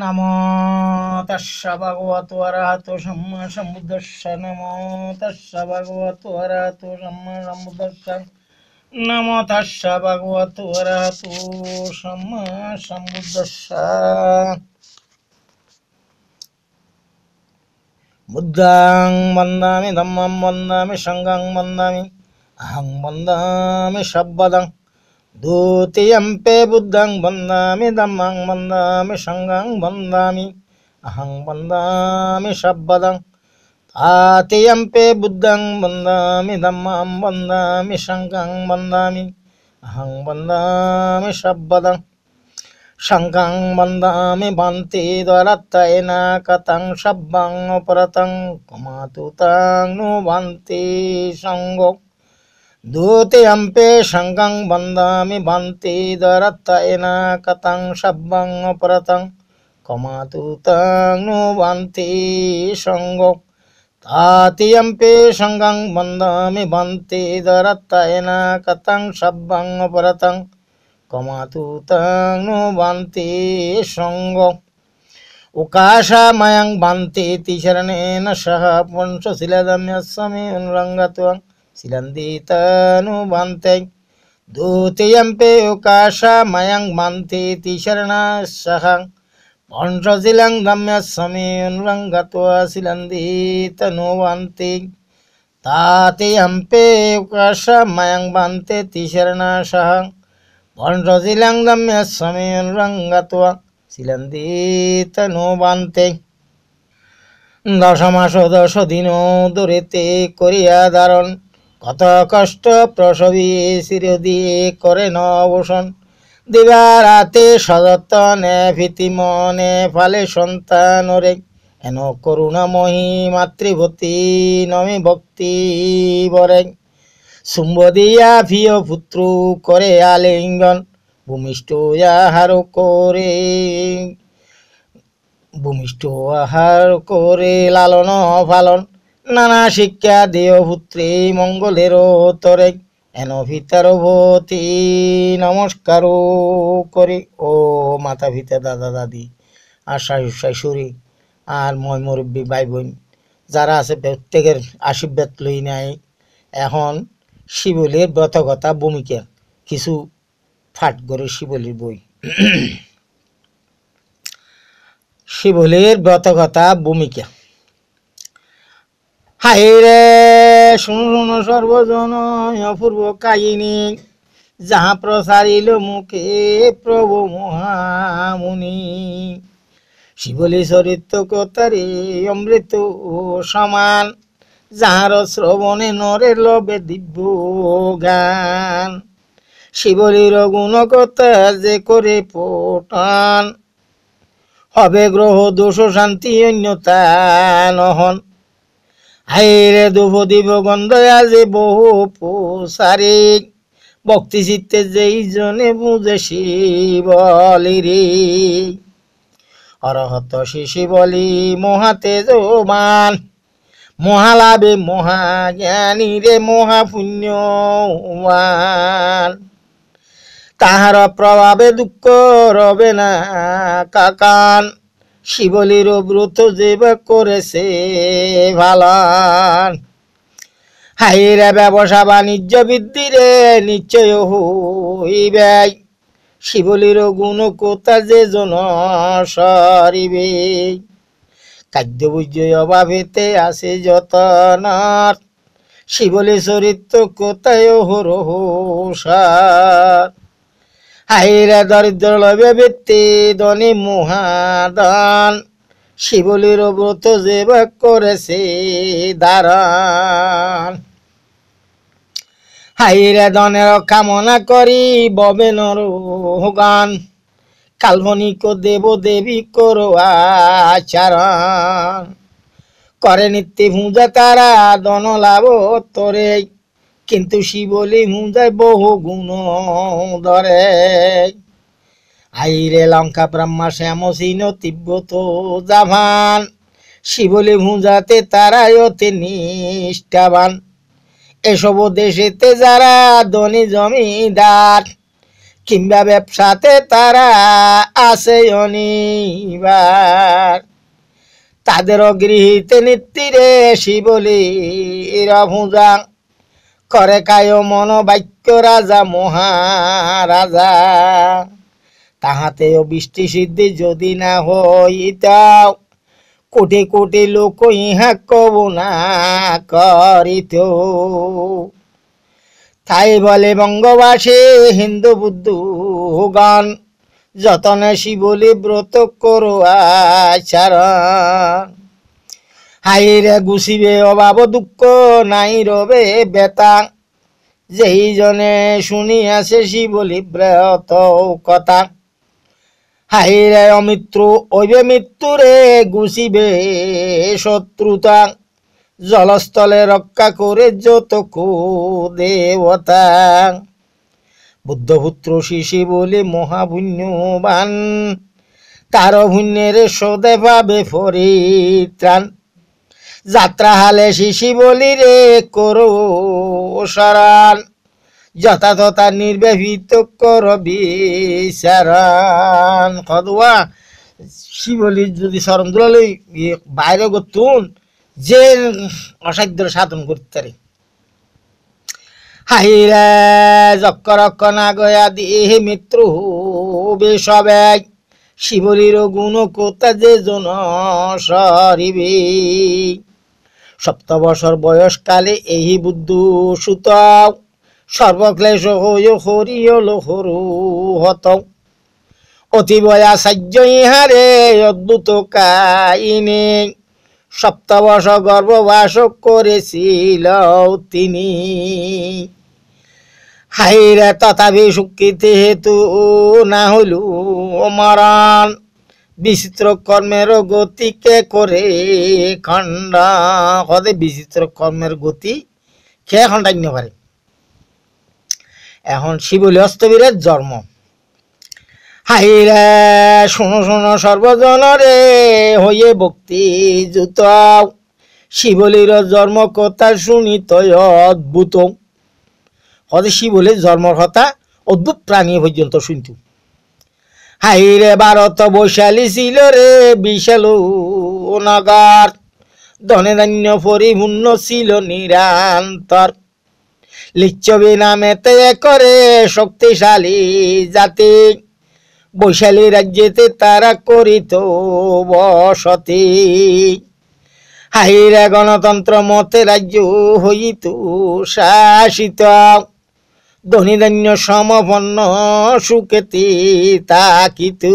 নমো তস ভগবত অরাহত বুদ্ধাং বন্দামি ধম্মং বন্দামি সঙ্গং বন্দামি অহং বন্দামি সব্বদং द्वितीयं बुद्धं वन्दामि धम्मं वन्दामि संघं वन्दामि अहं वन्दामि शब्दं तृतीयं बुद्धं वन्दामि धम्मं वन्दामि संघं वन्दामि अहं वन्दामि शब्दं संघं वन्दामि भन्ति द्वरत्तैन कथं शब्दं परतं कुमातु नु भन्ति संघं द्यूत्यम्पे शङ्कं वन्दामि भन्ति दरत्तयेन कतं शब्दं परतं कमातु तं नु भन्ति सङ्गौ तातीयम्पे शङ्कं वन्दामि भन्ति दरत्तयेन कतं शब्दं परतं कमातु तं नु भन्ति सङ्गौ उकाशामयं भन्ति तिशरणेन सह पुंसशिलदम्यस्वमी उन्रङ्गत्वं सिलन्दितानुमन्ते द्वितीयं पेयुकाशमयं मन्तीति शरणशः पण्ड्रजिलं गम्य समीन्वं गत्वा सिलन्दितनुवन्ति तातियं पेयुकाशमयं मन्तेति शरणशः पण्ड्रजिलं गम्य समीन्वं गत्वा सिलन्दितनुवन्ति দশমাস দশ দিন দূরেতে করিয়া ধারণ কত কষ্ট প্রসবী শিরদি করে নবসন দিবা রাতে সযত্নে ভীতি মনে ফালে সন্তান রে এন মহি মাতৃভূতি নমে ভক্তি বরে শুম্ব দিয়া ভিয় পুত্র করে আলিঙ্গন ভূমিষ্ঠ আহার করে ভূমিষ্ঠ আহার করে লালন ফালন নানা শিক্ষা দেও পুত্রে মঙ্গলেরও তরে এন ভিতার ভতি নমস্কারও করি ও মাতা ভিতা দাদা দাদি আর শাশু শাশুড়ি আর ময় মুরব্বী ভাই বোন যারা আছে প্রত্যেকের আশীর্বাদ লই নাই এখন শিবলের ব্রতগতা ভূমিকা কিছু ফাট করে শিবলির বই শিবলির ব্রতগতা ভূমিকা হাইরে শুন সর্বজন অপূর্ব কাহিনী যাহা প্রসারিল মুখে প্রভু মহামুনি শিবলি চরিত্র কতারে অমৃত সমান যাহার শ্রবণে নরে লবে দিব্য গান শিবলির গুণকতা যে করে পটান হবে গ্রহ দোষ শান্তি অন্যতা নহন হাইরে দুপদীপ গন্ধ আজি বহু পোসারি ভক্তি চিত্তে যেই জনে বুঝে শিবলিরি অরহত শিশি বলি মহাতে জমান মহালাভে মহাজ্ঞানী রে মহাপুণ্যমান তাহার প্রভাবে দুঃখ রবে না কাকান শিবলির ব্রত যেবা করেছে ভালান হাইরা ব্যবসা বাণিজ্য বৃদ্ধিরে নিশ্চয় হইবে শিবলির গুণ কোথা যে জন সরিবে খাদ্য বুঝ্য অভাবেতে আছে যতনাথ শিবলি চরিত্র কোথায় হর সার হাইরা দরিদ্র লবে ধনী মুহাদান শিবলির ব্রত জীবক করেছে দারান হাইরে ধনের কামনা করি ববেনর গান কাল্পনিক দেব দেবী করো আচারণ করে নিত্য ভুজা তারা দন লাভ তোরে কিন্তু শিবলি মুদায় বহু গুণ ধরে আইরে লঙ্কা ব্রহ্মা শ্যাম সিন তিব্বত জাভান শিবলি ভুঁজাতে তারাই অতি নিষ্ঠাবান এসব দেশেতে যারা ধনী জমিদার কিংবা ব্যবসাতে তারা আছে অনিবার তাদেরও গৃহীতে নিত্যিরে শিবলির ভুঁজা করে কায় মন বাক্য রাজা মহারাজা তাহাতে বৃষ্টি সিদ্ধি যদি না হইতাও কোটি কোটি লোক ইহা কব না করিত তাই বলে বঙ্গবাসী হিন্দু বুদ্ধুগণ যতনে শিবলি ব্রত করো আচরণ হাইরে গুছিবে অভাব দুঃখ নাই রবে বেতা যেই জনে শুনিয়াছে শিবলি ব্রত কথা হাইরে অমিত্র ওইবে মৃত্যুরে গুছিবে শত্রুতা জলস্থলে রক্ষা করে যতকু দেবতা বুদ্ধপুত্র শিশি বলি মহাভুণ্যবান তার ভুণ্যের সদে পাবে ফরিত্রাণ যাত্রা হালে শিশি বলি রে করো যথাযথা নির্ব্যবহিত কর খদুয়া শিবলি যদি স্মরণ দুলালই ইয়ে বাইরে করতুন যে অসাধ্য সাধন করতে পারে হাহিরে যক্করক্ক না গয়া দিহে মিত্র হবে সবাই শিবলির গুণ কোথা যে জন সরিবে সপ্তবছর বয়সকালে এই বুদ্ধু সুত সর্বক্লেশ হত অতিবয়া সাহ্য ইহারে অদ্ভুত কাহিনী সপ্তবর্ষ গর্ভবাস করেছিল তিনি হাইরে তথাপি সুকৃতি হেতু না হইল মরণ বিচিত্র কর্মের গতিকে করে খণ্ডা হদে বিচিত্র কর্মের গতি খেয়ে খণ্ডান্য পারে এখন শিবলি অস্তবীরের জন্ম হাই রে শোনো শোনো সর্বজন রে হইয়ে ভক্তি জুত শিবলির জন্ম কথা শুনি তয় অদ্ভুত হদে শিবলির জন্মর কথা অদ্ভুত প্রাণী পর্যন্ত শুনতু হাইরে ভারত বৈশালী ছিল রে বিশাল নগর ধনে ধান্য পরিপূর্ণ ছিল নিরান্তর লিচ্ছবি নামেতে করে শক্তিশালী জাতি বৈশালী রাজ্যেতে তারা করিত বসতি হাইরে গণতন্ত্র মতে রাজ্য হইত শাসিত ধনীধান্য সমপন্ন সুখেতি তাকিতু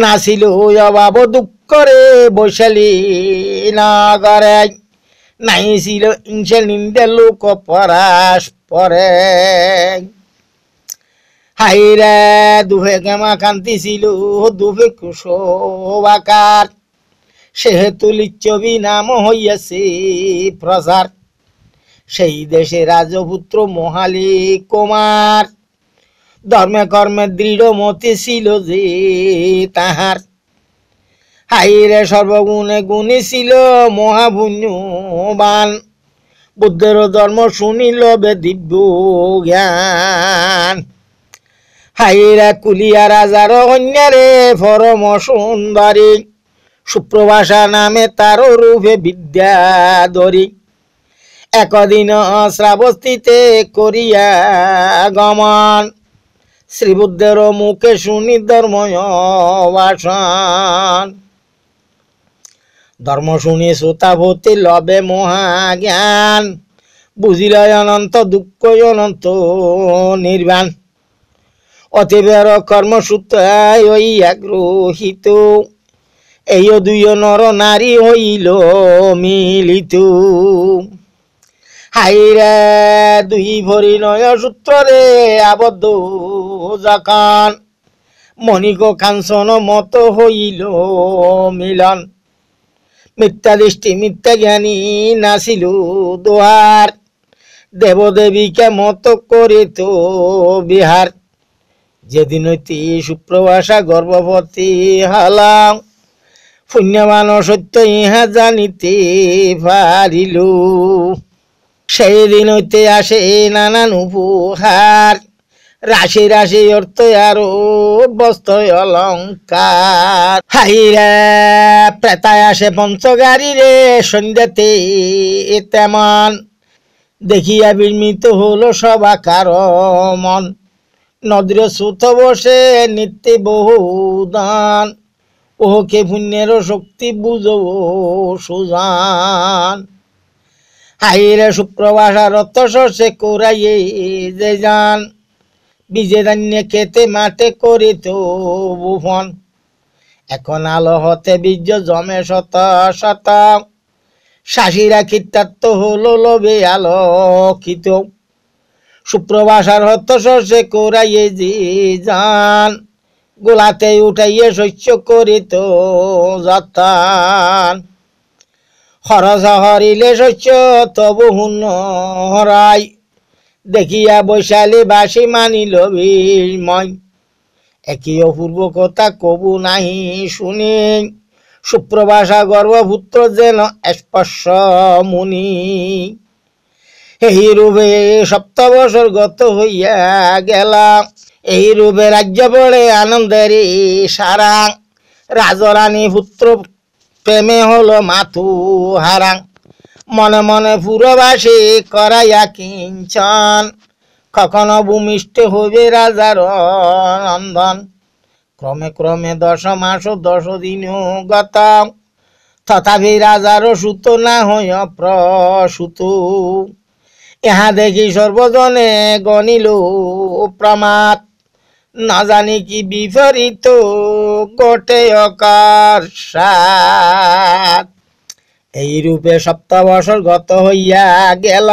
নাছিল অভাব দুঃখরে বৈশালী নগরে নাই ছিল নিন্দা নিন্দে লোক পরাস্পরে হাইরে দুহে গেমা কান্তি ছিল দুহে কুশোবাকার সেহেতু লিচ্ছবি নাম হইয়াছে প্রসার সেই দেশে রাজপুত্র মহালি কুমার ধর্মে কর্মে দৃঢ় মতি ছিল যে তাহার হাইরে সর্বগুণে গুণে ছিল মহাপুণ্যবান বুদ্ধেরও ধর্ম শুনিল বে দিব্য জ্ঞান হাইরা কুলিয়া রাজার অন্যারে পরম সুন্দরী সুপ্রভাষা নামে তার রূপে বিদ্যাধরী একদিন শ্রাবস্তিতে করিয়া গমন শ্রীবুদ্ধের মুখে শুনি ধর্ময় ধর্ম শুনি শ্রোতাভূতি লবে মহাজ্ঞান বুঝিল অনন্ত দুঃখ অনন্ত নির্বাণ অতিবের কর্মসূত্রায় ওই আগ্রহিত এই দুই নর নারী হইল মিলিত হাইরে দুই ভরি নয় সূত্রে আবদ্ধ জাকান মণিক কাঞ্চন মত হইল মিলন মিথ্যা দৃষ্টি মিথ্যা জ্ঞানী নাছিল দোহার দেবদেবীকে মত করে তো বিহার যেদিন হইতে সুপ্রবাসা গর্ভবতী হালাম পুণ্যমান সত্য ইহা জানিতে পারিল সেই দিন হইতে আসে নানান উপহার রাশি রাশি অর্থ আর বস্ত্র অলঙ্কার হাই রে প্রেতায় আসে পঞ্চগাড়ি রে সন্ধ্যাতে তেমন দেখিয়া বিস্মিত হলো সবাকার মন নদীর সুত বসে নিত্যে বহুদান ওহকে পুণ্যের শক্তি বুঝবো সুজান হাইরে শুক্রবাসা রত শস্যে কোরাইয়ে যে যান বিজে দান্যে খেতে মাঠে করি তো বুফন এখন আলো হতে বীর্য জমে শত শত শাসিরা কীর্তার্থ হলো লবে আলোকিত শুক্রবাসার হত সে কোরাইয়ে যে যান গোলাতে উঠাইয়ে শস্য করিত যতান হরসহরিলে শস্য তবু হুন্ন হরাই দেখিয়া বৈশালী বাসী মানিল বিময় একই অপূর্ব কথা কবু নাহি শুনি সুপ্রভাষা গর্ভপুত্র যেন স্পর্শ মুনি এই রূপে সপ্ত বছর গত হইয়া গেলাম এই রূপে রাজ্য পড়ে আনন্দেরই সারা রাজরানী পুত্র প্রেমে হলো মাথু হারাং মনে মনে পুরবাসে করাইয়া কিঞ্চন কখনো ভূমিষ্ঠ হইবে রাজার নন্দন ক্রমে ক্রমে দশ মাস দশ দিন গত তথাপি রাজার সুত না হই প্রসূত ইহা দেখি সর্বজনে গণিল প্রমাত না জানি কি বিপরীত গোটে অকার এই রূপে সপ্তাবসর গত হইয়া গেল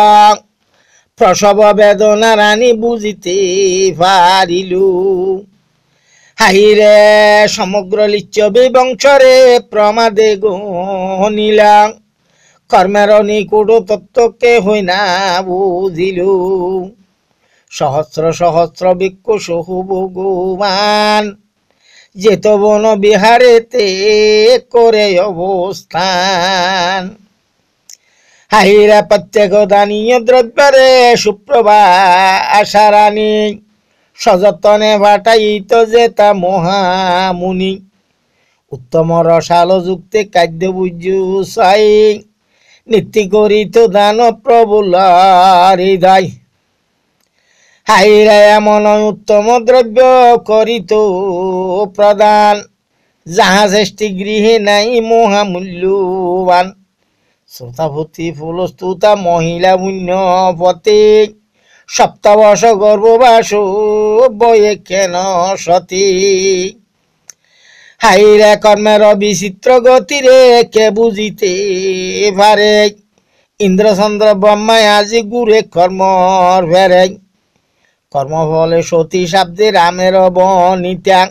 প্রসব বেদনা রানী বুঝিতে পারিল হাহিরে সমগ্র লিচ্ছ বিবংশরে প্রমাদে গনিলাম কর্মের নিকুট তত্ত্বকে হই না বুঝিলু সহস্র সহস্র বৃক্ষ সহু ভগবান যেত বন বিহারেতে করে অবস্থান হাইরা প্রত্যেক দানীয় দ্রব্যরে সুপ্রভা আশারানী সযত্নে বাটাইত যেতা মহামুনি উত্তম রসাল যুক্তে কাদ্য বুঝু সাই নীতি করিত দান প্রবুল হৃদয় হাইরা উত্তম দ্রব্য করিত প্রদান যাহা শ্রেষ্ঠী গৃহে নাই মহামূল্যবান শ্রোতাভূতি ফুলস্তুতা মহিলা পুণ্য প্রতীক সপ্তাবশ গর্ভবাস বয়ে কেন সতী হাইরা কর্মের বিচিত্র গতিরে কে বুঝিতে পারে ইন্দ্রচন্দ্র ব্রহ্মায় আজি গুরে কর্মর ফেরেক কর্মফলে সতী শাব্দে রামের বনিত্যাং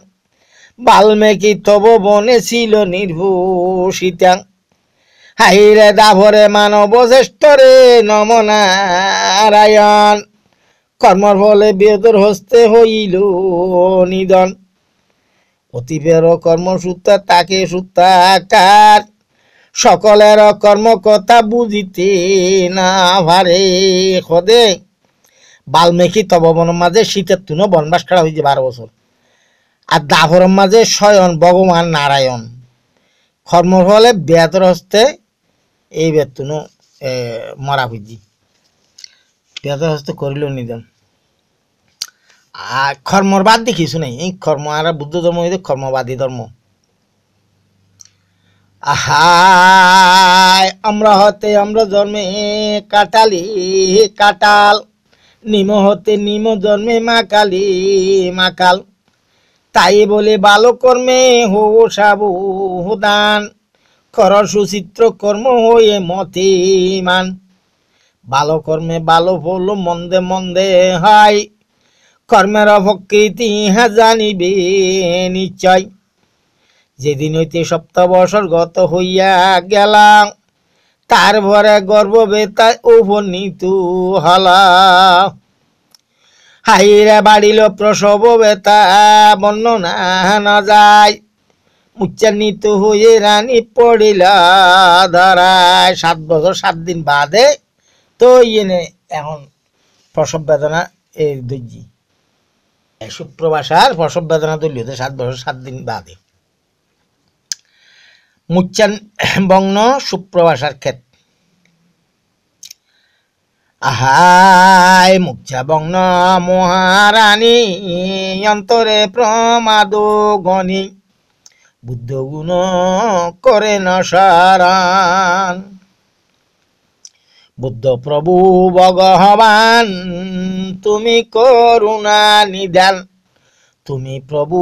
বাল্মেকি তব বনে ছিল নির্ভূষিত্যাং হাইরে দাভরে মানব শ্রেষ্ঠরে রে নমনারায়ণ কর্মর ফলে বেদর হস্তে হইল নিধন অতিপের কর্মসূত্র তাকে সূত্রাকার সকলের কর্মকথা বুঝিতে না ভারে খদে বাল্মীকি তবনের মাঝে শীতের তুনো বনবাস খেলা হয়েছে বারো বছর আর দাভরের মাঝে স্বয়ন ভগবান নারায়ণ কর্মফলে বেতর হস্তে এই বেতনো মরা হয়েছি বেতর হস্তে করিল নিদান আর কর্মর বাদ দেখিস নাই এই কর্ম আর বুদ্ধ ধর্ম হইতে কর্মবাদী ধর্ম আহা আমরা হতে আমরা জন্মে কাটালি কাটাল নিম হতে নিম জন্মে মা কালী মা কাল তাই বলে বালকর্মে কর্মে হো সাবু দান কর সুচিত্র কর্ম হয়ে মতি মান বালকর্মে কর্মে ফল মন্দে মন্দে হয় কর্মের অপকৃতি ইহা হ্যাঁ জানিবে নিশ্চয় যেদিন হইতে সপ্তাহ বছর গত হইয়া গেলাম তার ভরে গর্ব বেতায় উপনীত হলা হাইরে বাড়িল প্রসব বেতা বর্ণনা না যায় উচ্চারিত হয়ে রানী পড়িল ধরায় সাত বছর সাত দিন বাদে তো ইয়ে এখন প্রসব বেদনা এই দৈজি শুক্রবাসার প্রসব বেদনা তুলিও সাত বছর সাত দিন বাদে মুচ্চান বগ্ন সুপ্রভাষার ক্ষেত আহায় মুচ্চা বগ্ন মহারানী অন্তরে প্রমাদ গণি বুদ্ধ গুণ করে নসারান বুদ্ধ প্রভু ভগবান তুমি করুণা নিদান তুমি প্রভু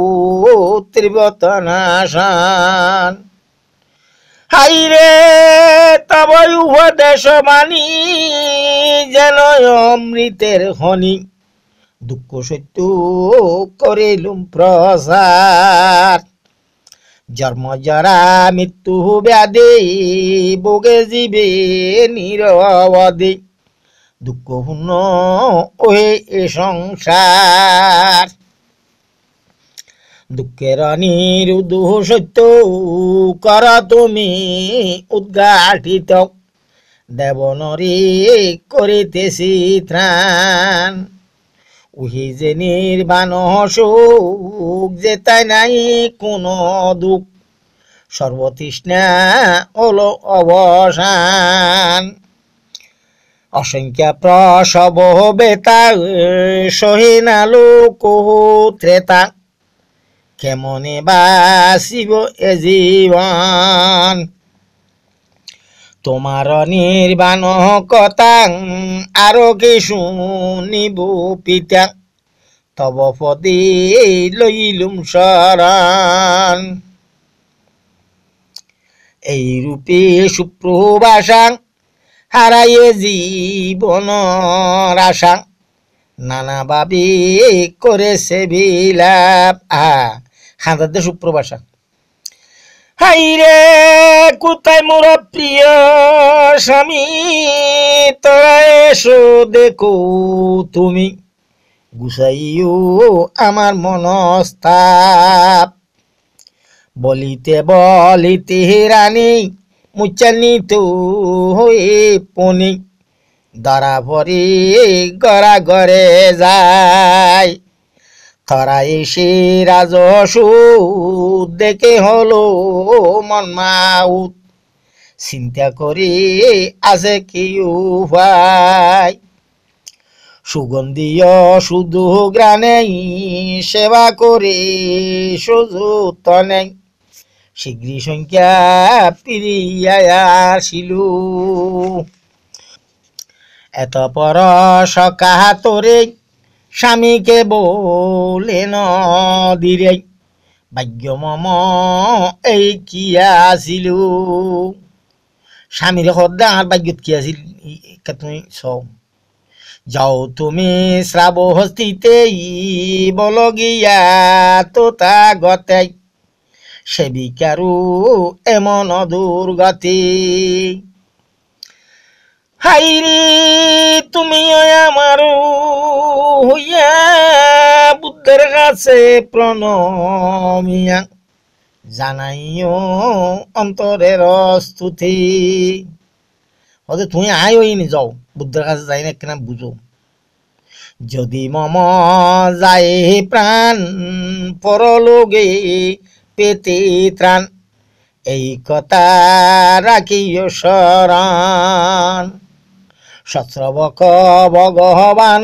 ত্রিবতনাশান হাইরে তবই উপদেশ মানি যেন অমৃতের হনি দুঃখ সত্য করিলুম প্রসার জন্ম জরা মৃত্যু ব্যাধি বুগে জীবে নিরবধি দুঃখপূর্ণ ওহে এ সংসার দুঃখের নিরুদুহ সত্য করা তুমি উদ্ঘাটিত দেবনরি করিতেছি ত্রাণ উহি যে নির্বাণ সুখ যে তাই নাই কোনো দুঃখ সর্বতৃষ্ণা হল অবসান অসংখ্যা প্রসব বেতা সহিনা লোক ত্রেতা কেমনে বাসিব এ জীবন তোমার নির্বাণ কতাং আরো কি শুনিব পিতা তব পদে লইলুম শরণ এই রূপে সুপ্রবাসাং হারাইয়ে জীবন আশা নানাভাবে করেছে বিলাপ আ হাঁদাতে সুপ্রবাসা রে কোথায় মোর প্রিয় স্বামী তোরা এসো দেখো তুমি গুসাইও আমার মনস্তাপ বলিতে বলিতে রানী মুচানি হয়ে পনি দাঁড়া ভরে গড়া ঘরে যায় তারা এসে রাজসুদ দেখে হলো মনমাউত চিন্তা করে আছে কি উপায় সুগন্ধীয় শুধু গ্রানেই সেবা করে সুযুত নেই শীঘ্র সংখ্যা ফিরিয়া এত পর সকাহাতরে স্বামীকে বলে নদীরে ভাগ্য মম এই কি আছিল স্বামীর সদ্যা ভাগ্যত কি আছিল তুমি সব যাও তুমি শ্রাব হস্তিতে বল গিয়া তো তা গতে সেবিকারু এমন দুর্গতি হাইরে তুমি আমার হইয়া বুদ্ধের কাছে প্রণমিয়া জানাইও অন্তরের স্তুতি হতে তুমি ওই নি যাও বুদ্ধের কাছে যাই না কিনা বুঝো যদি মম যাই প্রাণ পরলোগে পেতে ত্রাণ এই কথা রাখিও শরণ সশ্রবক ভগবান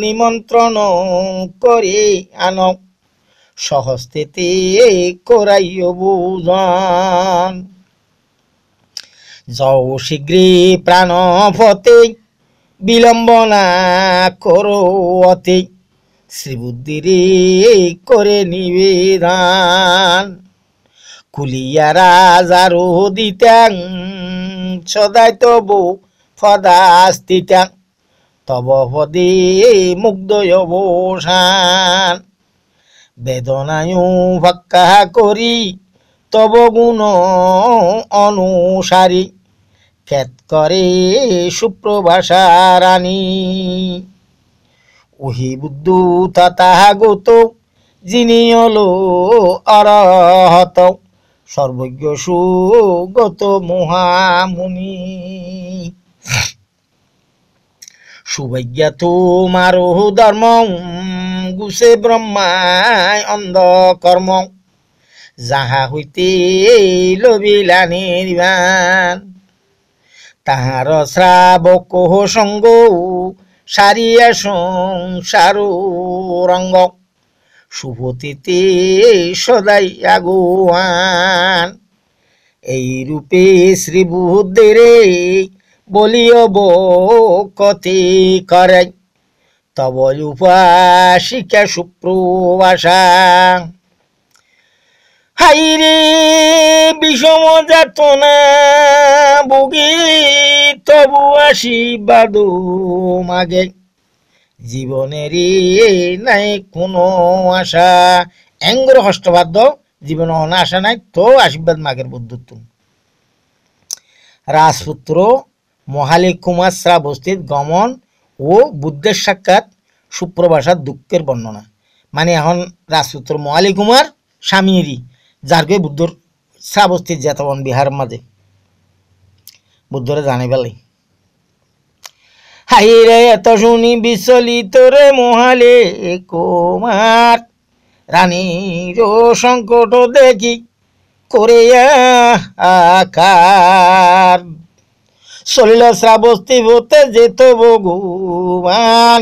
নিমন্ত্রণ করে আন সহস্তিতে করাই বুজন যৌ শীঘ্রী প্রাণ ফতে বিলম্বনা করো অতি শ্রীবুদ্ধির করে নিবেদন কুলিয়া রাজারো দিতাং সদাই তবু ফদাস্তিকা তব পদে মুগ্ধ বেদনায়ু ভক্কা করি তব গুণ অনুসারী খেত করে সুপ্রভাষা রানী উহি বুদ্ধু গত যিনি অল অরহত সর্বজ্ঞ সুগত মহামুনি সুবৈজ্ঞাত মারো ধর্ম গুছে ব্রহ্মায় অন্ধ কর্ম যাহা হইতে লবিলানি নিবান তাহার শ্রাবক সঙ্গ সারিয়া সংসারু রঙ্গ শুভতিতে সদাই আগুয়ান এই রূপে শ্রীবুদ্ধের বলিও কতি করে তব উপাসিকে সুপ্রবাসা হাইরে বিষম যাতনা বগি তবু আশীর্বাদ মাগে জীবনের নাই কোনো আশা এঙ্গর হষ্টবাদ্য জীবনে অনাশা নাই তো আশীর্বাদ মাগের বন্ধুত্ব রাজপুত্র মহালি কুমার শ্রাবস্তিত গমন ও বুদ্ধের সাক্ষাৎ সুপ্রভাষার দুঃখের বর্ণনা মানে এখন রাজপুত্র মহালী কুমার স্বামীরই যারকে বুদ্ধর শ্রাবস্তিত যেতবন বিহার মাঝে বুদ্ধরে জানে বেলাই হাই রে এত শুনি বিচলিত রে মহালে কুমার রানীর সংকট দেখি করে আকার সলিল শ্রাবস্তি হতে যেত ভগবান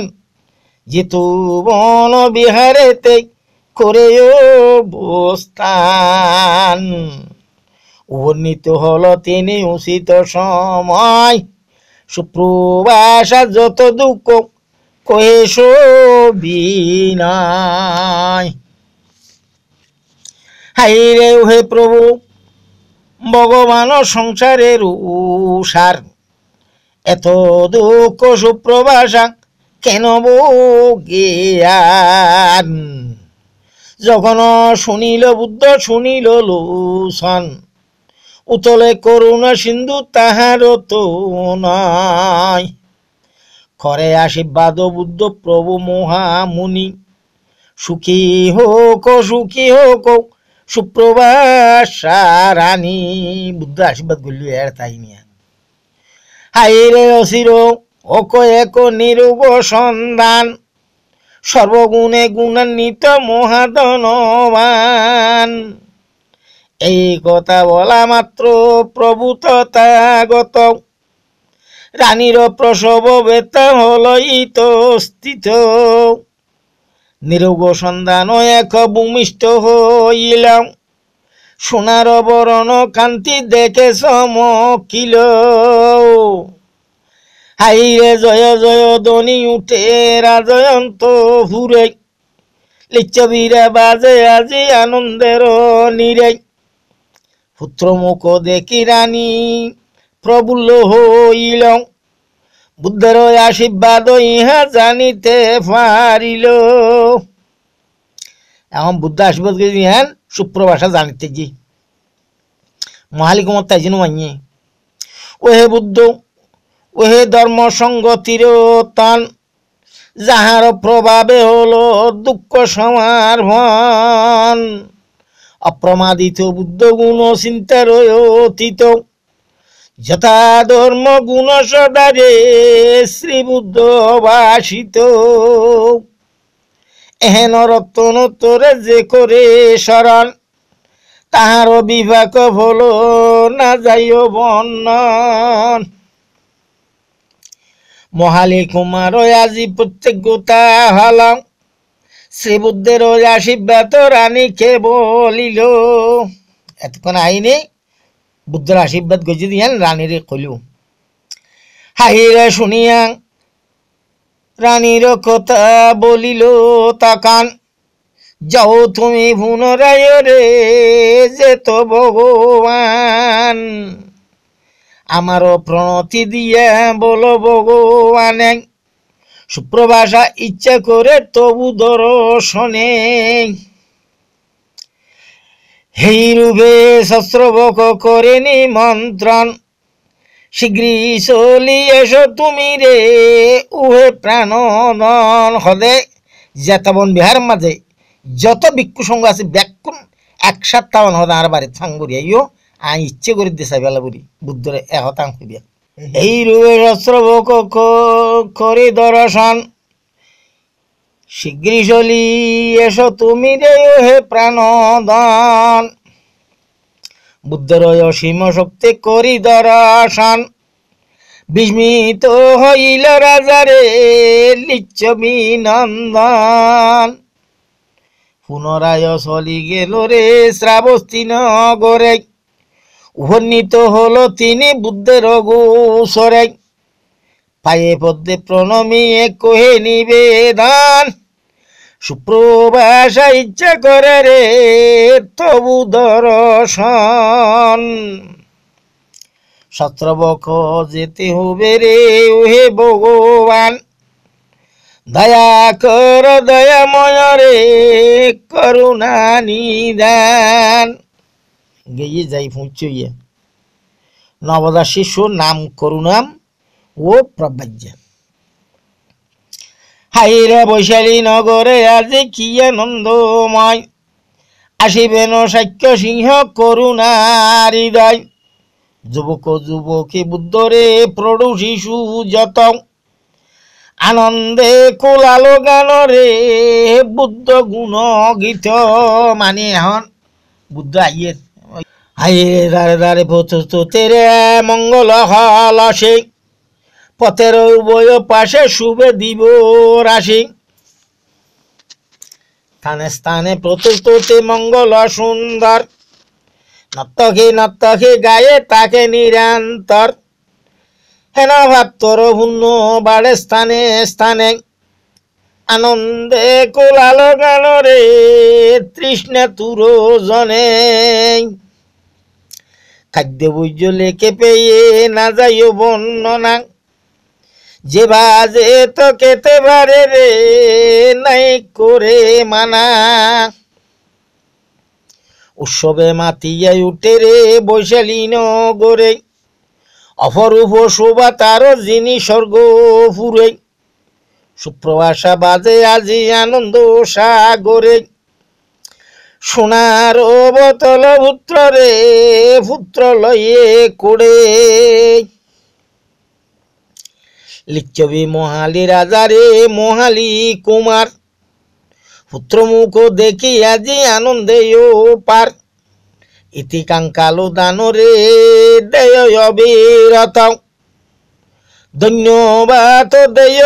যেত বন বিহারেতে করে বস্তান উন্নীত হল তিনি উচিত সময় সুপ্রবাসা যত দুঃখ কহেশ বিনয় হাই রে উহে প্রভু ভগবান সংসারের উষার এত দুঃখ সুপ্রভাষা কেন জ্ঞান যখন শুনিল বুদ্ধ শুনিল লোসন উতলে করুণা সিন্ধু তাহার তো নয় করে আশীর্বাদ বুদ্ধ প্রভু মহামুনি সুখী হোক সুখী হোক সুপ্রভাষা রানী বুদ্ধ আশীর্বাদ করলি এর তাই নিয়ে হাইরে অসির ওক এক নিরূপ সন্ধান সর্বগুণে গুণান্বিত মহাদনবান এই কথা বলা মাত্র প্রভূততাগত রানীর প্রসব বেতা হল ইতস্থিত নিরোগ সন্ধান এক ভূমিষ্ঠ হইলাম সোনার বরণ কান্তি দেখে সমকিল হাইরে জয় জয় দনি উঠে রাজয়ন্ত হুরে লিচ্ছবিরা বাজে আজি আনন্দের নিরে পুত্র মুখ দেখি রানী প্রবুল হইল বুদ্ধের আশীর্বাদ ইহা জানিতে পারিল এখন বুদ্ধ আশীর্বাদ করে হ্যাঁ সুপ্রভাষা জানিতে যে মহালিকুমার তাই যেন মানিয়ে ও হে বুদ্ধ ও হে ধর্ম সঙ্গতির তান যাহার প্রভাবে হলো দুঃখ সমার ভন অপ্রমাদিত বুদ্ধ গুণ চিন্তার অতীত যথা ধর্ম গুণ সদারে শ্রীবুদ্ধ বাসিত এহেন রতন তোরে যে করে শরণ তাহার বিভাগ ভল না যাইও বন্যন মহালি কুমার আজি প্রত্যেক গোতা হলাম শ্রীবুদ্ধের আশীর্বাদ রানীকে বলিল এতক্ষণ আইনি বুদ্ধের আশীর্বাদ গজি দিয়ান রানীরে কইল হাহিরা শুনিয়াং রানীর কথা বলিল তাকান যাও তুমি পুনরায় রে যেত ভগবান আমারও প্রণতি দিয়া বল ভগবান সুপ্রভাষা ইচ্ছা করে তবু দর্শনে হেই রূপে শস্ত্রবক করে নিমন্ত্রণ শীঘ্রই চলি এসো তুমি রে উহে প্রাণ হদে জেতাবন বিহার মাঝে যত বিক্ষু সঙ্গ আছে ব্যাকুন এক সপ্তাহন হদা আর বাড়ি থাং বুড়ি আইও আই ইচ্ছে করে দিছা বেলা বুড়ি বুদ্ধরে এ হতাং হইবিয়া এই রুয়ে অস্ত্রব করে দর্শন শীঘ্রই চলি এসো তুমি রে উহে দান বুদ্ধরয় অসীম শক্তি করি দরাসান বিস্মিত হইল রাজারে লিচ্ছবি নন্দন পুনরায় চলি গেল রে শ্রাবস্তী নগরে উপনীত হল তিনি বুদ্ধের গোসরে পায়ে পদ্মে প্রণমী কহে নিবেদন সুপ্রবাসা ইচ্ছা করে রে তবু দর্শন সত্রবক যেতে হবে রে ওহে ভগবান দয়া কর দয়াময় রে করুণা নিদান গেয়ে যাই পৌঁছইয়ে নবদা শিশু নাম করুণাম ও প্রবাজ্যা হাইরে বৈশালী নগরে আজি কি আনন্দময় আসিবেন সাক্ষ্য সিংহ করুণারিদয় যুবক যুবকী বুদ্ধরে প্রড়ু শিশু যত আনন্দে কোলালো গান রে বুদ্ধ গুণ গীত মানে এখন বুদ্ধ আইয়ে হাইরে দাঁড়ে দাঁড়ে ভোত তেরে মঙ্গল হল সেই পথের উভয় পাশে শুভে দিব রাশি স্থানে স্থানে প্রতুতি মঙ্গল সুন্দর নর্তকী নর্তকী গায়ে তাকে নিরন্তর হেন ভাত্তর ভূন্য বাড়ে স্থানে স্থানে আনন্দে কোলাল গান রে তৃষ্ণা তুর জনে খাদ্য বৈজ্য লেখে পেয়ে না যাইও বর্ণনা যে বাজে তো কেতে পারে রে নাই করে মানা উৎসবে মাতিয়া উঠে রে বৈশালী নগরে অপরূপ শোভা তার যিনি স্বর্গ ফুরে সুপ্রবাসা বাজে আজি আনন্দ সাগরে সোনার অবতল পুত্র রে পুত্র লয়ে কোড়ে লিখছবি মহালি রাজা রে মহালি কুমার পুত্রমুখ দেখি যে আনন্দে ও পার ইতি কাঙ্কালো দান রে অবিরত ধন্যবাদ দেয়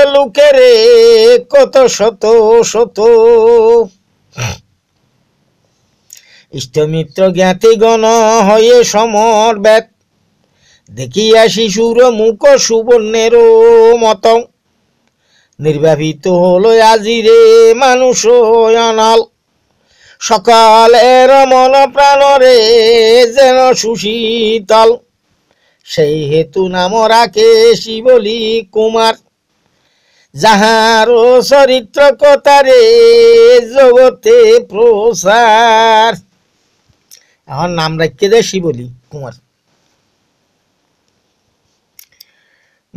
রে কত শত শত ইষ্টমিত্র জ্ঞাতিগণ হয়ে সমর ব্যাত দেখিয়া শিশুর মুখ সুবর্ণের মত নির্বাহিত হলো আজিরে মানুষ অনাল সকালের মন প্রাণরে যেন সুশীতল সেই হেতু নাম রাখে শিবলি কুমার যাহার চরিত্র কথারে জগতে প্রসার এখন নাম রাখিয়ে দেয় শিবলি কুমার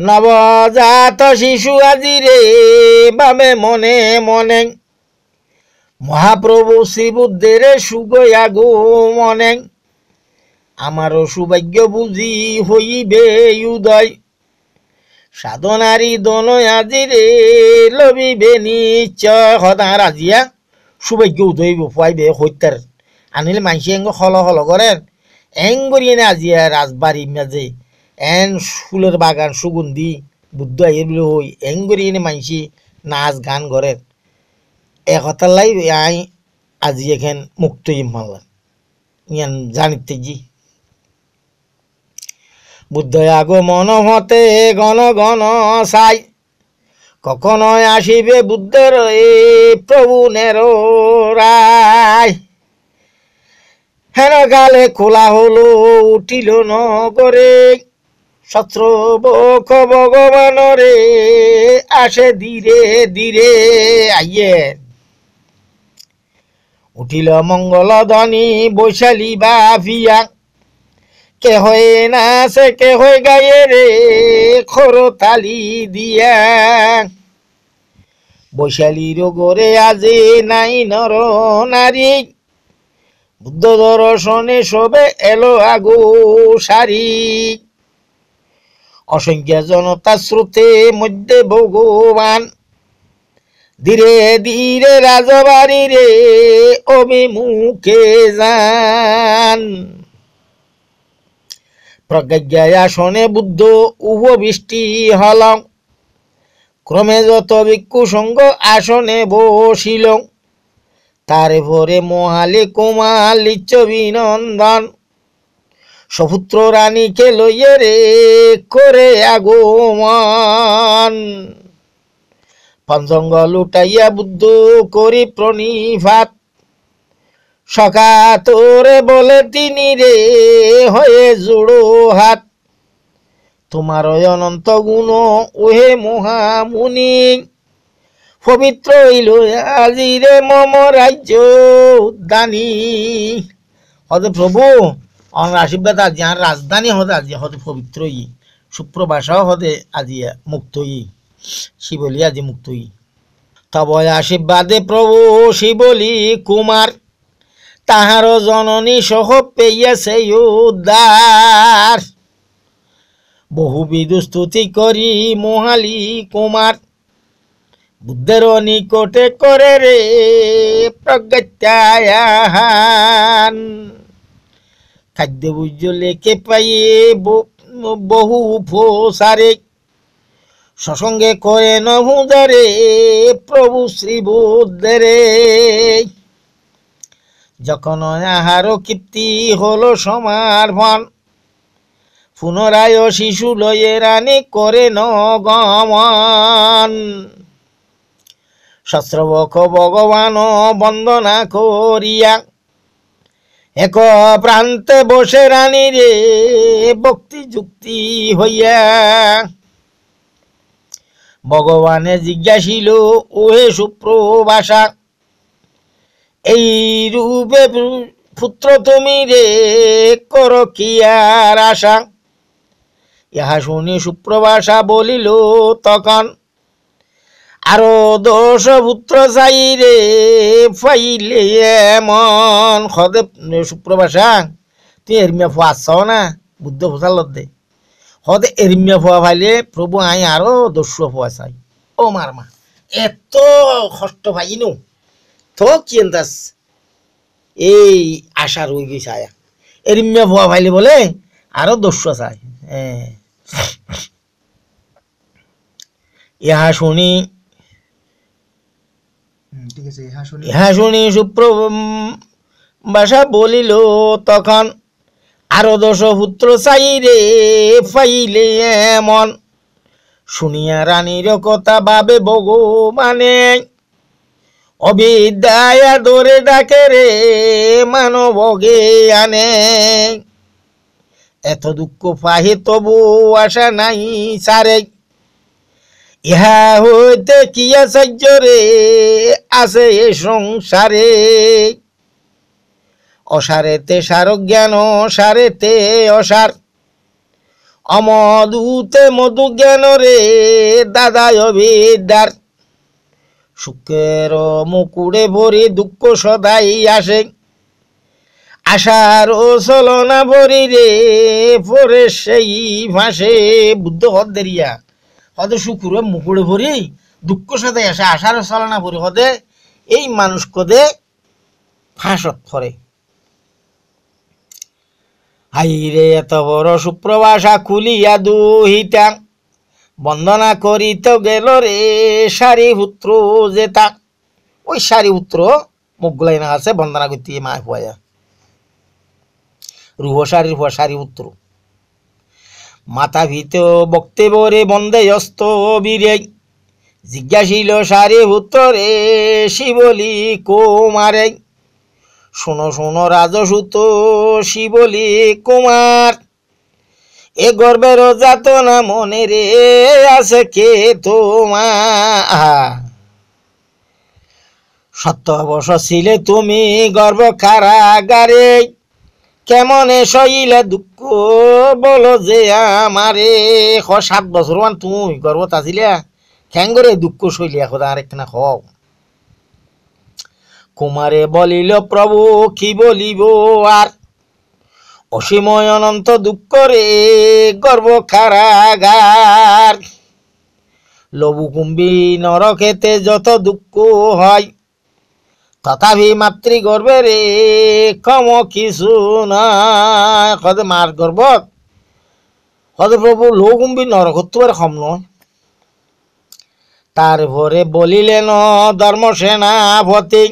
নবজাত শিশু আজি রে বামে মনে মনে মহাপ্রভু শ্রীবুদ্ধের সুগয়া গো মনে আমার সৌভাগ্য বুঝি হইবে উদয় সাধনারি দনয় রে লবিবে নিশ্চয় সদা রাজিয়া সৌভাগ্য উদয় পাইবে হত্যার আনিলে মানুষে এঙ্গ হল হল করেন এং করিয়ে আজিয়া রাজবাড়ি মেজে এন ফুলের বাগান সুগন্ধি বুদ্ধ আইয়ের বিলে হই এং করি এনে মানছি নাচ গান করেন একতার লাই আই আজি এখান মুক্ত ইমাল ইয়ান জানিতে জি বুদ্ধ মন হতে ঘন গণ সাই কখনো আসিবে বুদ্ধের প্রভু নের হেন গালে খোলা হলো উঠিল নগরে বখ ভগবান রে আসে ধীরে ধীরে আইয়ে উঠিল মঙ্গল ধনী বৈশালী বা কে হয়ে নাচে কে হয়ে গায়ে রে খরতালি তালি দিয়া বৈশালী রোগরে আজি নাই নর নারী বুদ্ধ দর্শনে সবে এলো আগো সারি অসংখ্য জনতা স্রোতে মধ্যে ভগবান ধীরে ধীরে রাজবাড়ি রে অভিমুখে যান আসনে বুদ্ধ উপবৃষ্টি হল ক্রমে যত ভিক্ষু সঙ্গ আসনে বসিল তারপরে মহালি কুমার বিনন্দন সপুত্র রানীকে লইয়ে রে করে আগমান পঞ্জঙ্গ লুটাইয়া বুদ্ধ করি প্রণিভাত সকা বলে তিনি রে হয়ে জুড়ো হাত তোমার অনন্ত গুণ ওহে মহামুনি পবিত্র ইল আজিরে মম রাজ্য দানি অদ প্রভু আমার আশীর্বাদ আজ আর রাজধানী হতে আজ হতে পবিত্র ই সুপ্রভাষাও হতে আজি মুক্ত ই শিবলি আজি মুক্ত ই তব আশীর্বাদে প্রভু শিবলি কুমার তাহার জননী সহ পেয়েছে উদ্দার বহুবিধ স্তুতি করি মোহালি কুমার বুদ্ধের নিকটে করে রে প্রজ্ঞায় খাদ্য বীর্য লেখে পাইয়ে বহু ফোসারে সসঙ্গে করে নহুদারে প্রভু শ্রী শ্রীবুদ্ধেরে যখন আহার কীর্তি সমার সমারভন পুনরায় শিশু লয়ে রানী করে নগমন শস্ত্রবক ভগবান বন্দনা করিয়া এক প্রান্তে বসে রানী রে ভক্তি যুক্তি হইয়া ভগবানে জিজ্ঞাসিল ওহে সুপ্রভাষা এই রূপে পুত্র তুমি রে কর কিয়ার আশা ইহা শুনি সুপ্রভাষা বলিল তখন আরো দোষ পুত্র চাই রে ফাইলে মন সদে সুপ্রভাষা তুই এরমিয়া ফোয়া আসছ না বুদ্ধ ফোসাল দে সদে এরমিয়া ফোয়া ফাইলে প্রভু আই আরো দস্যু ফোয়া চাই ও মার মা এত কষ্ট পাইনু তো কি এন্তাস এই আশা রই গেছে আয়া এরমিয়া ফুয়া ফাইলে বলে আরো দস্য চাই হ্যাঁ ইহা শুনি ঠিক ইহা শুনি সুপ্রভ ভাষা বলিল তখন আরো দশ পুত্র চাই রে ফাইলে এমন শুনিয়া রানীর কথা ভাবে ভগবানে অবিদ্যায় ধরে ডাকে রে মানবগে আনে এত দুঃখ পাহে তবু আশা নাই সারেক ইহা হইতে কি আশ্চর্য রে আছে এ সংসারে অসারেতে সারজ্ঞান তে অসার অমদূতে মধু জ্ঞান রে দাদায় অভিদার সুখের মুকুড়ে ভরে দুঃখ সদাই আসে আশার ও চলনা ভরি রে পরে সেই ভাসে বুদ্ধ হদ্দেরিয়া হদে শুকুর মুকুড়ে ভরি দুঃখ সাথে এসে আশার চালনা ভরি হদে এই মানুষ কদে ফাঁসত ফরে হাইরে এত বড় সুপ্রভাষা খুলিয়া দুহিতা বন্দনা তো গেল রে সারি পুত্র যেতা ওই সারি পুত্র মুখগুলাই না আছে বন্দনা করতে মা হুয়া রুহ সারি হুয়া সারি পুত্র মাথা ভীত বক্তে বরে বন্দে অস্ত বীরে জিজ্ঞাসিল সারে উত্তরে শিবলি কুমারে শোনো শোনো রাজসূত শিবলি কুমার এ গর্বের যাত না মনে রে আছে কে তোমার সত্য অবশ্য ছিলে তুমি গর্ব কারাগারে কেমন সইলে দুঃখ বলো যে আমারে খ সাত বছর মান তুই গর্ব তাজিলা খ্যাং করে দুঃখ সইলি এখন আরেকখানা খাও কুমারে বলিল প্রভু কি বলিব আর অসীময় অনন্ত দুঃখ রে গর্ব খারাগার লবু কুম্বি নরকেতে যত দুঃখ হয় তথাপি মাতৃ গর্বে রে কম কিছু না মার গর্ব কদ প্রভু লৌগুম্বি নরকত্বের কম নয় তারপরে বলিলেন সেনাপতি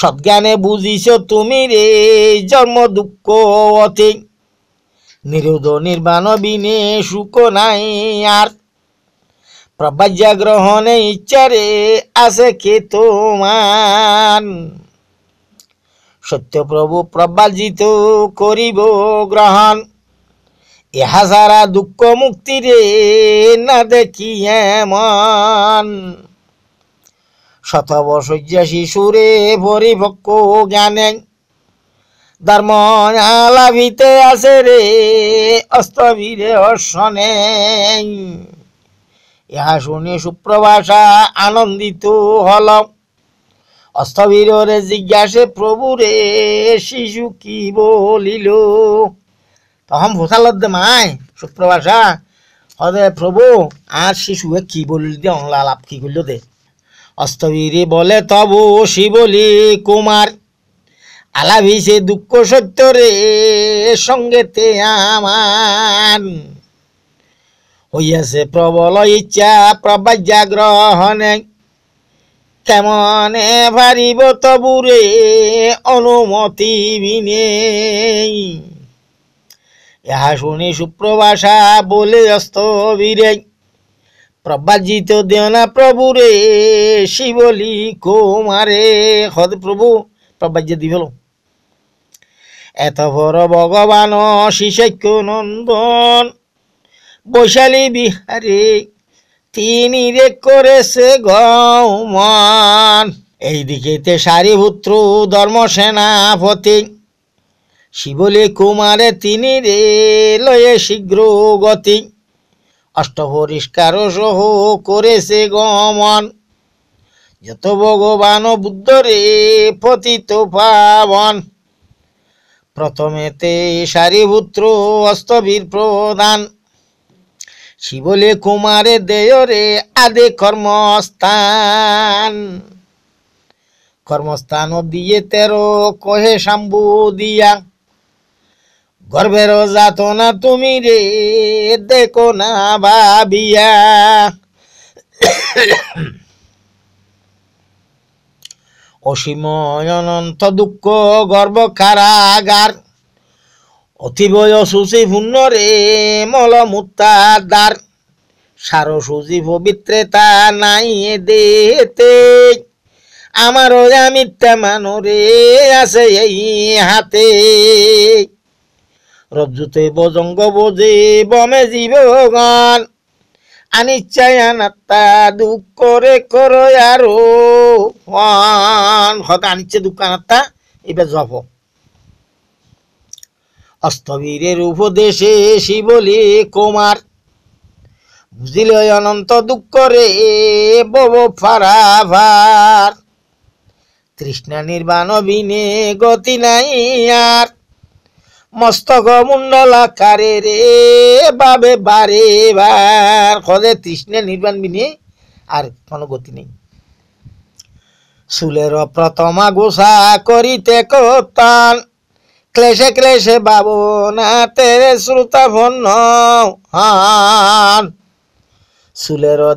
সদ্জ্ঞানে বুঝিছ তুমি রে জন্ম দুঃখ অতি নিরুদ নির্বাণ বিনে সুখ নাই আর প্রব্য গ্রহণে ইচ্ছারে আছে কি তোমার সত্যপ্রভু প্রবাজিত করিব গ্রহণ ইহা সারা দুঃখ মুক্তিরে না দেখি এমন শতব শয্যা শিশুরে পরিভক্ষ জ্ঞানে ধর্ম আলাভিতে আসে রে অস্তবীরে অশনে ইহা শুনে সুপ্রভাষা আনন্দিত হল অস্থবিরে জিজ্ঞাসে প্রভুরে রে শিশু কি বলিল তখন ভোসাল মাই সুপ্রভাষা হদে প্রভু আর শিশুকে কি বলিল দে অংলা লাভ কি করল দে অস্থবীরে বলে তব শিবলি কুমার আলাভিসে দুঃখ সত্য রে সঙ্গেতে আমার হইয়াছে প্রবল ইচ্ছা প্রবাজ্যা গ্রহণে কেমনে ভারিব তবুরে অনুমতি বিনে ইহা শুনি সুপ্রভাষা বলে অস্তবীরে প্রবাজিত দেওনা প্রভুরে শিবলি কুমারে হদ প্রভু প্রবাজ্য দিবল এত বড় ভগবান শিশাক্য নন্দন বৈশালী বিহারে তিনি রে করেছে গৌমন এইদিকেতে সারিপুত্র ধর্মসেনাপতি শিবলী কুমারে তিনি রে লয়ে শীঘ্র গতি পরিষ্কার সহ করেছে গমন যত ভগবান বুদ্ধ রে পতিত পাবন প্রথমেতে সারিপুত্র অস্তবীর প্রধান শিবলে কুমারে দেয়রে আদে কর্মস্থান কর্মস্থান দিয়ে তেরো কহে শাম্বু দিয়া গর্বের যাত না তুমি রে দেখো না ভাবিয়া অসীম অনন্ত দুঃখ গর্ব কারাগার অতিবয় সুচি ভুন্ন রে মল মুতাদার সার সুজি পবিত্রেতা নাই দেতে আমার মিথ্যা মানো রে আছে এই হাতে রজ্জুতে বজঙ্গ বজে বমে জীবগণ আনিচ্ছায় আনাত্তা দুঃখ করে করো আরো হন হত আনিচ্ছে দুঃখ আনাত্তা এবার জপ অস্তবীরের উপদেশে শিবলি কুমার বুঝিল অনন্ত দুঃখ রে বব ফারাভার তৃষ্ণা নির্বাণ বিনে গতি নাই আর মস্তক মুন্ডলাকারে রে বাবে বারে বার কদে তৃষ্ণা নির্বাণ বিনে আর কোনো গতি নেই সুলের প্রথমা গোসা করিতে কপ্তান ক্লেশে ক্লেশে বাবু না তেরে শ্রোতা ভন্ন হান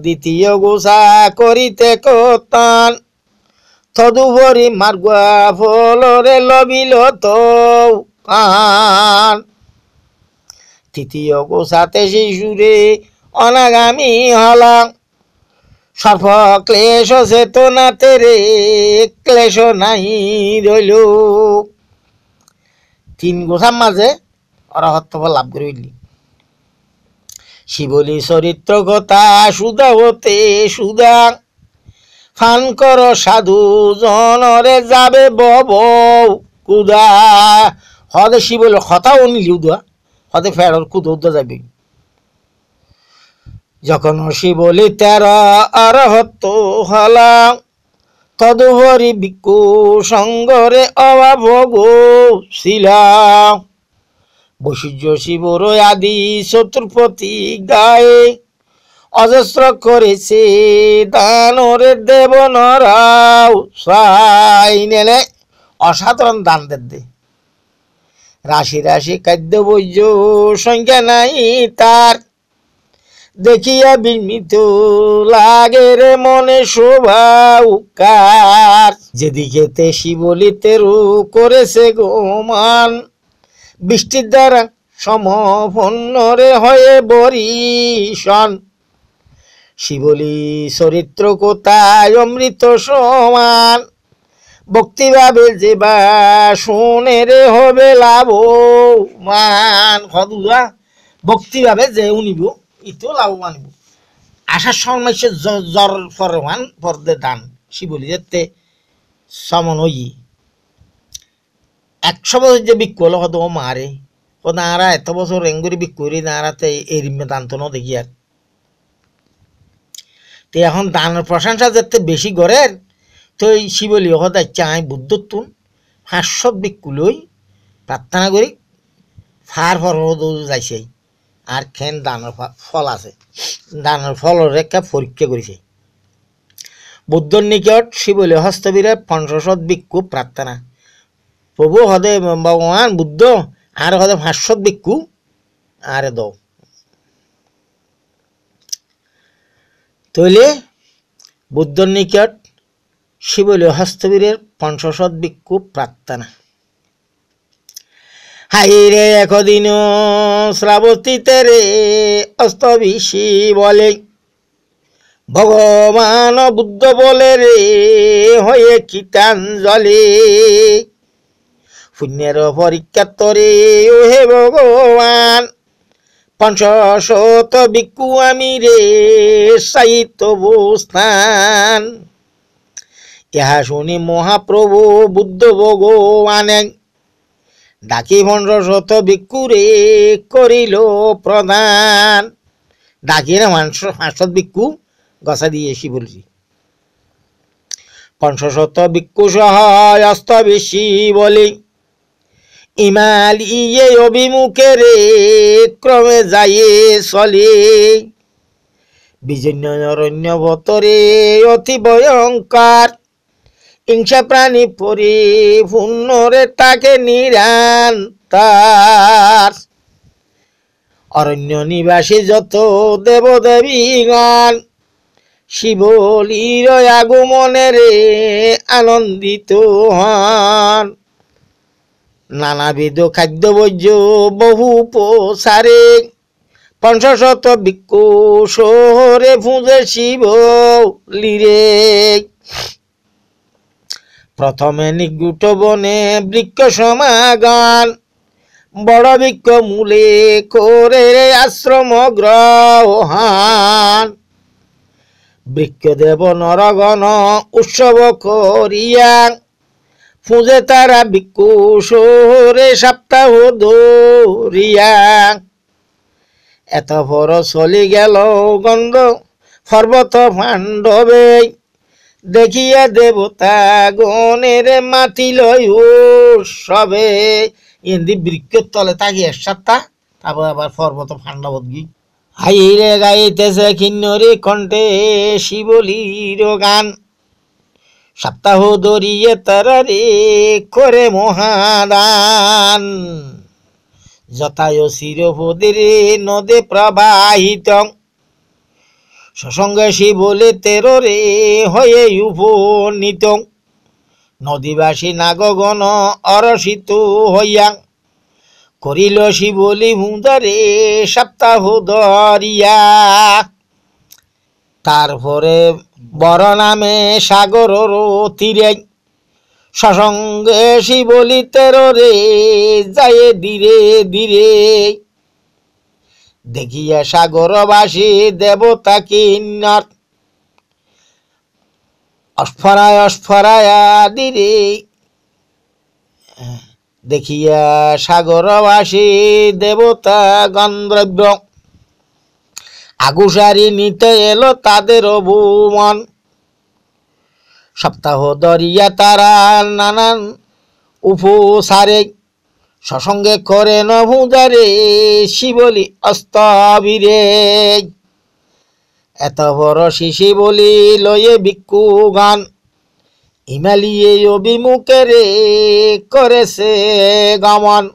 দ্বিতীয় গোসা করিতে কতান তদুপরি মার্গুয়া ফলরে লবিল তান তৃতীয় গোসাতে শিশুরে অনাগামী হলাম সর্ব ক্লেশ চেতনাতে রে ক্লেশ নাই রইল তিন গোছার মাঝে ওরা লাভ করে উঠলি শিবলি চরিত্র কথা সুদা হতে সুদা ফান কর সাধু জনরে যাবে বব কুদা হদে শিবল কথা অনিলি উদা হদে ফেরর কুদ উদা যাবে যখন শিবলি তেরা আর হত হলাম তদুহরি বিকু সঙ্গরে অভাব গো শিলা বৈশিজ্য শিবর আদি শত্রুপতি গায়ে অজস্র করেছে দানরে দেব নরাও সাই নেলে অসাধারণ দান দে রাশি রাশি খাদ্য বৈজ্য সংখ্যা নাই তার দেখিয়া বিমিত লাগে রে মনে শোভা উকার যেদিকে তে শিবলিতে রু করেছে গোমান বৃষ্টির দ্বারা সমপন্ন রে হয়ে বরিশন শিবলি চরিত্র কোথায় অমৃত সমান ভক্তিভাবে যে বা শোনে রে হবে লাভ মান খদুয়া ভক্তিভাবে যে উনিবো ইতেও লাভবান হইব আসার সময় সে জ্বর ফরমান পর্দে দান শিবলি যেতে সমন হই একশো বছর যে বিক করলো হতো ও মারে ও নারা এত বছর এঙ্গুরি বিক করি নারাতে এই রিমে দান্তনও দেখি আর তো এখন দানের প্রশংসা যেতে বেশি গড়ের তো এই শিবলি হদায় চাই তুন হাস্য বিক্ষুলই প্রার্থনা করি ফার ফর যাইছে আর খেন দানের ফল আছে দানের ফল রেখা পরীক্ষা করেছে বুদ্ধর নিকট শিবলী হস্তবীরের পঞ্চশত বিক্ষু প্রার্থনা প্রভু হদে ভগবান বুদ্ধ আর হদে পাঁচশত বিক্ষু আর দৌ তৈলে বুদ্ধর নিকট শিবলী হস্তবীরের পঞ্চশত বিক্ষু প্রার্থনা হাইরে একদিন শ্রাবতীতে রে অস্তবিষি বলে ভগবান বুদ্ধ বলে রে হয়ে কীতাঞ্জলে পুণ্যের পরীক্ষা তরে ওহে ভগবান পঞ্চশত বিকু আমি রে সাহিত্য স্থান ইহা শুনি মহাপ্রভু বুদ্ধ ভগবান ডাকি ডাকিভণ্ড শত বিকুরে করিল প্রধান না মাংস হাঁসত বিকু গসা দিয়ে এসি বলছি পঞ্চশত বিকু সহায় অস্ত বেশি বলি ইমাল ইয়ে অভিমুখে রে ক্রমে যাইয়ে চলে বিজন্য অরণ্য বতরে অতি ভয়ঙ্কার হিংসা প্রাণী পরিপূর্ণ রে তাকে নিরান তার অরণ্য নিবাসী যত দেবদেবীগণ শিবলির আগমনের আনন্দিত হন নানাবিধ বৈজ্য বহু প্রসারে পঞ্চশত বিক্ষু শহরে ফুঁজে শিব লিরে প্রথমে নিগুট বনে বৃক্ষ সমাগান বড় বৃক্ষ মূলে করে আশ্রম গ্রহান বৃক্ষ দেব নরগণ উৎসব করিয়া পুজে তারা ভিক্ষু সপ্তাহ ধরিয়া এত বড় চলি গেল গন্ধ পর্বত পাণ্ডবে দেখিয়া দেবতা গণের মাটি লয় ও সবে এদি বৃক্ষের তলে থাকি সাতটা তারপর আবার পর্বত ফান্ডাবত গি হাইরে গাইতেছে কিন্নরে কণ্ঠে শিবলির গান সপ্তাহ দরিয়ে তারারে করে মহাদান যথায় শিরোপদের নদে প্রবাহিতং সসঙ্গে শিবলে রে হয়ে উপনীত নদীবাসী নাগগণ অরসিত হইয়া করিল শিবলি মুদারে সপ্তাহ দরিয়া তারপরে বড় নামে সাগর তীরে সসঙ্গে শিবলি রে যায় ধীরে ধীরে দেখিয়া সাগরবাসী দেবতা কিন্নর অস্ফরায় অস্ফরায়া দিরে দেখিয়া সাগরবাসী দেবতা গন্ধব্য আগুসারি নিতে এলো তাদের অভুমন সপ্তাহ দরিয়া তারা নানান উপসারে সসঙ্গে করে নভুদারে শিবলি অস্তাবিরে এত বড় শিশি বলি লয়ে ভিক্ষু গান হিমালিয়ে অভিমুখে রে করেছে গমন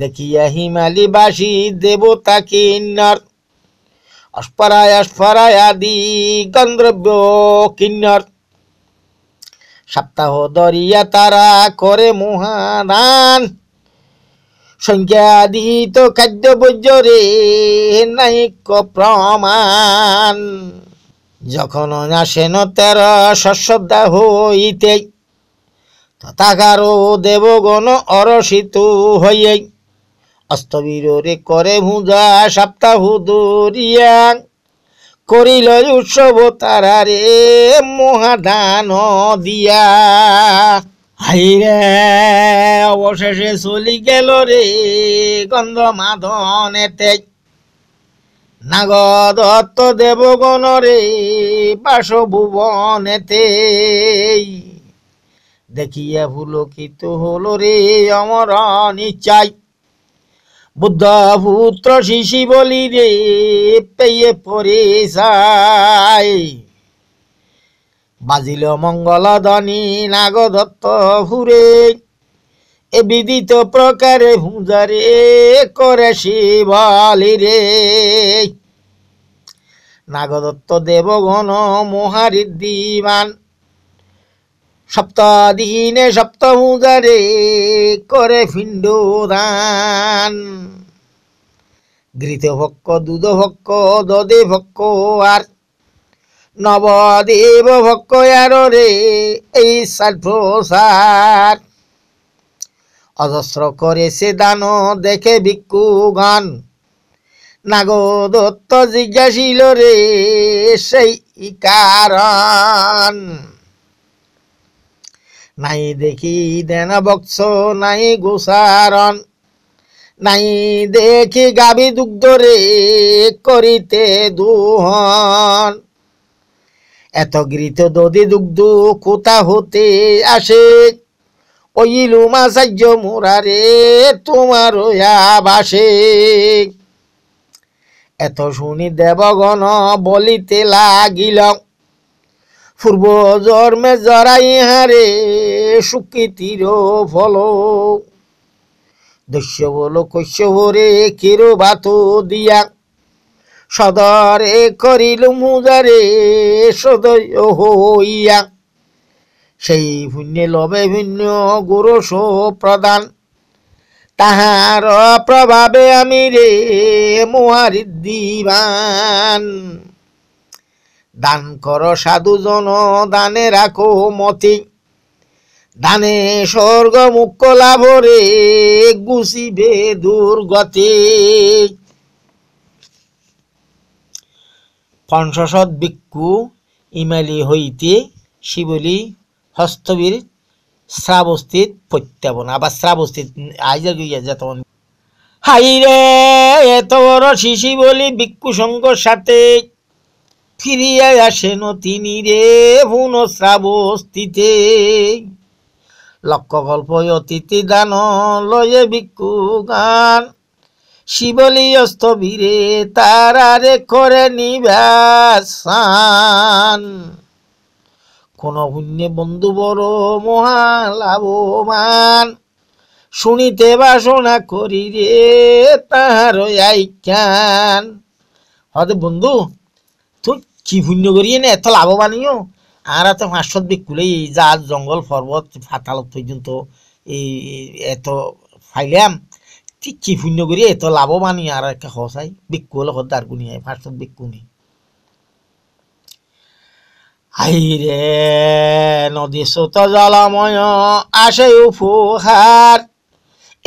দেখিয়া হিমালি বাসি দেবতা কিন্নর অস্পরায় অস্পরায় আদি গন্ধ্রব্য কিন্নর সপ্তাহ দরিয়া তারা করে মহাদান সংখ্যাদিত খাদ্য বৈজ্য রে নাইক প্রমাণ যখন আসেন তের শস্যদা হইতে তথাকার দেবগণ অরসিত হইয়াই অস্তবীরে করে ভুজা সপ্তাহ দরিয়া করিল উৎসব রে মহাদান দিয়া হাই রে অবশেষে চলি গেল রে গন্ধ মাধনেতে নাগদত্ত দেবগণ রে এতে দেখিয়া ভুলকিত হল রে অমরণী চাই বুদ্ধপুত্র শিশি বলি রে পেয়ে পরে যাই বাজিল মঙ্গল ধনী নাগদত্ত ভুরে এ বিদিত প্রকারে ভুজারে করে শিবালি রে নাগদত্ত দেবগণ মহারিদ্দিমান সপ্তাহীনে সপ্তাহদারে করে ফিন্ড দান ঘৃত ভক্ক দুধ দদে ভক্ক আর নবদেব ভক্ক আর রে এই সার অজস্র করে সে দান দেখে গান নাগদত্ত জিজ্ঞাসিল রে সেই কারণ নাই দেখি দেন বক্স নাই গোসারণ নাই দেখি গাবি দুগ্ধ রে করিতে দুহন এত গৃত দদি দুগ্ধ কোথা হতে আসে লুমা সাহ্য মুরারে তোমার বাসে এত শুনি দেবগণ বলিতে লাগিলং পূর্ব জর্মে যারাই হারে সুকৃতির ফল দস্য বল কৈশ্য ভরে কেরো বাত দিয়া সদরে করিল মুজারে সদয় হইয়া সেই পুণ্যে লবে ভিন্ন গুরস প্রদান তাহার প্রভাবে আমি রে মোহারি দিবান দান কর সাধুজন দানে রাখো মতি দানে স্বর্গ মুক্ত লাভরে গুসিবে দুর্গতি পঞ্চসদ বিক্ষু ইমালি হইতে শিবলি হস্তবীর শ্রাবস্থিত প্রত্যাবন আবার শ্রাবস্থিত আইজার গিয়া হাই রে এত বড় শিশি বলি বিক্ষু সঙ্গর সাথে ফিরিয়া আসেন তিনি রে ভুন শ্রাবস্তিতে লক্ষ গল্প অতিথি দান লয়ে ভিক্ষু গান শিবলি অস্তবীরে তারারে করে নিবাসান কোন পুণ্যে বন্ধু বড় মহালাভমান শুনিতে বাসনা করি রে তাহার আইকান হতে বন্ধু কি পুণ্য করিয়ে না এত লাভবানীয় আর এত মাসত বিকুলে এই যা জঙ্গল পর্বত ফাতাল পর্যন্ত এই এত ফাইলাম ঠিক কি পুণ্য করিয়ে এত লাভবানী আর একটা হসাই বিক্ষু হলে হদ্দার গুনি হয় পাঁচশো বিক্ষু নেই রে নদী সত জলময় আসে উপহার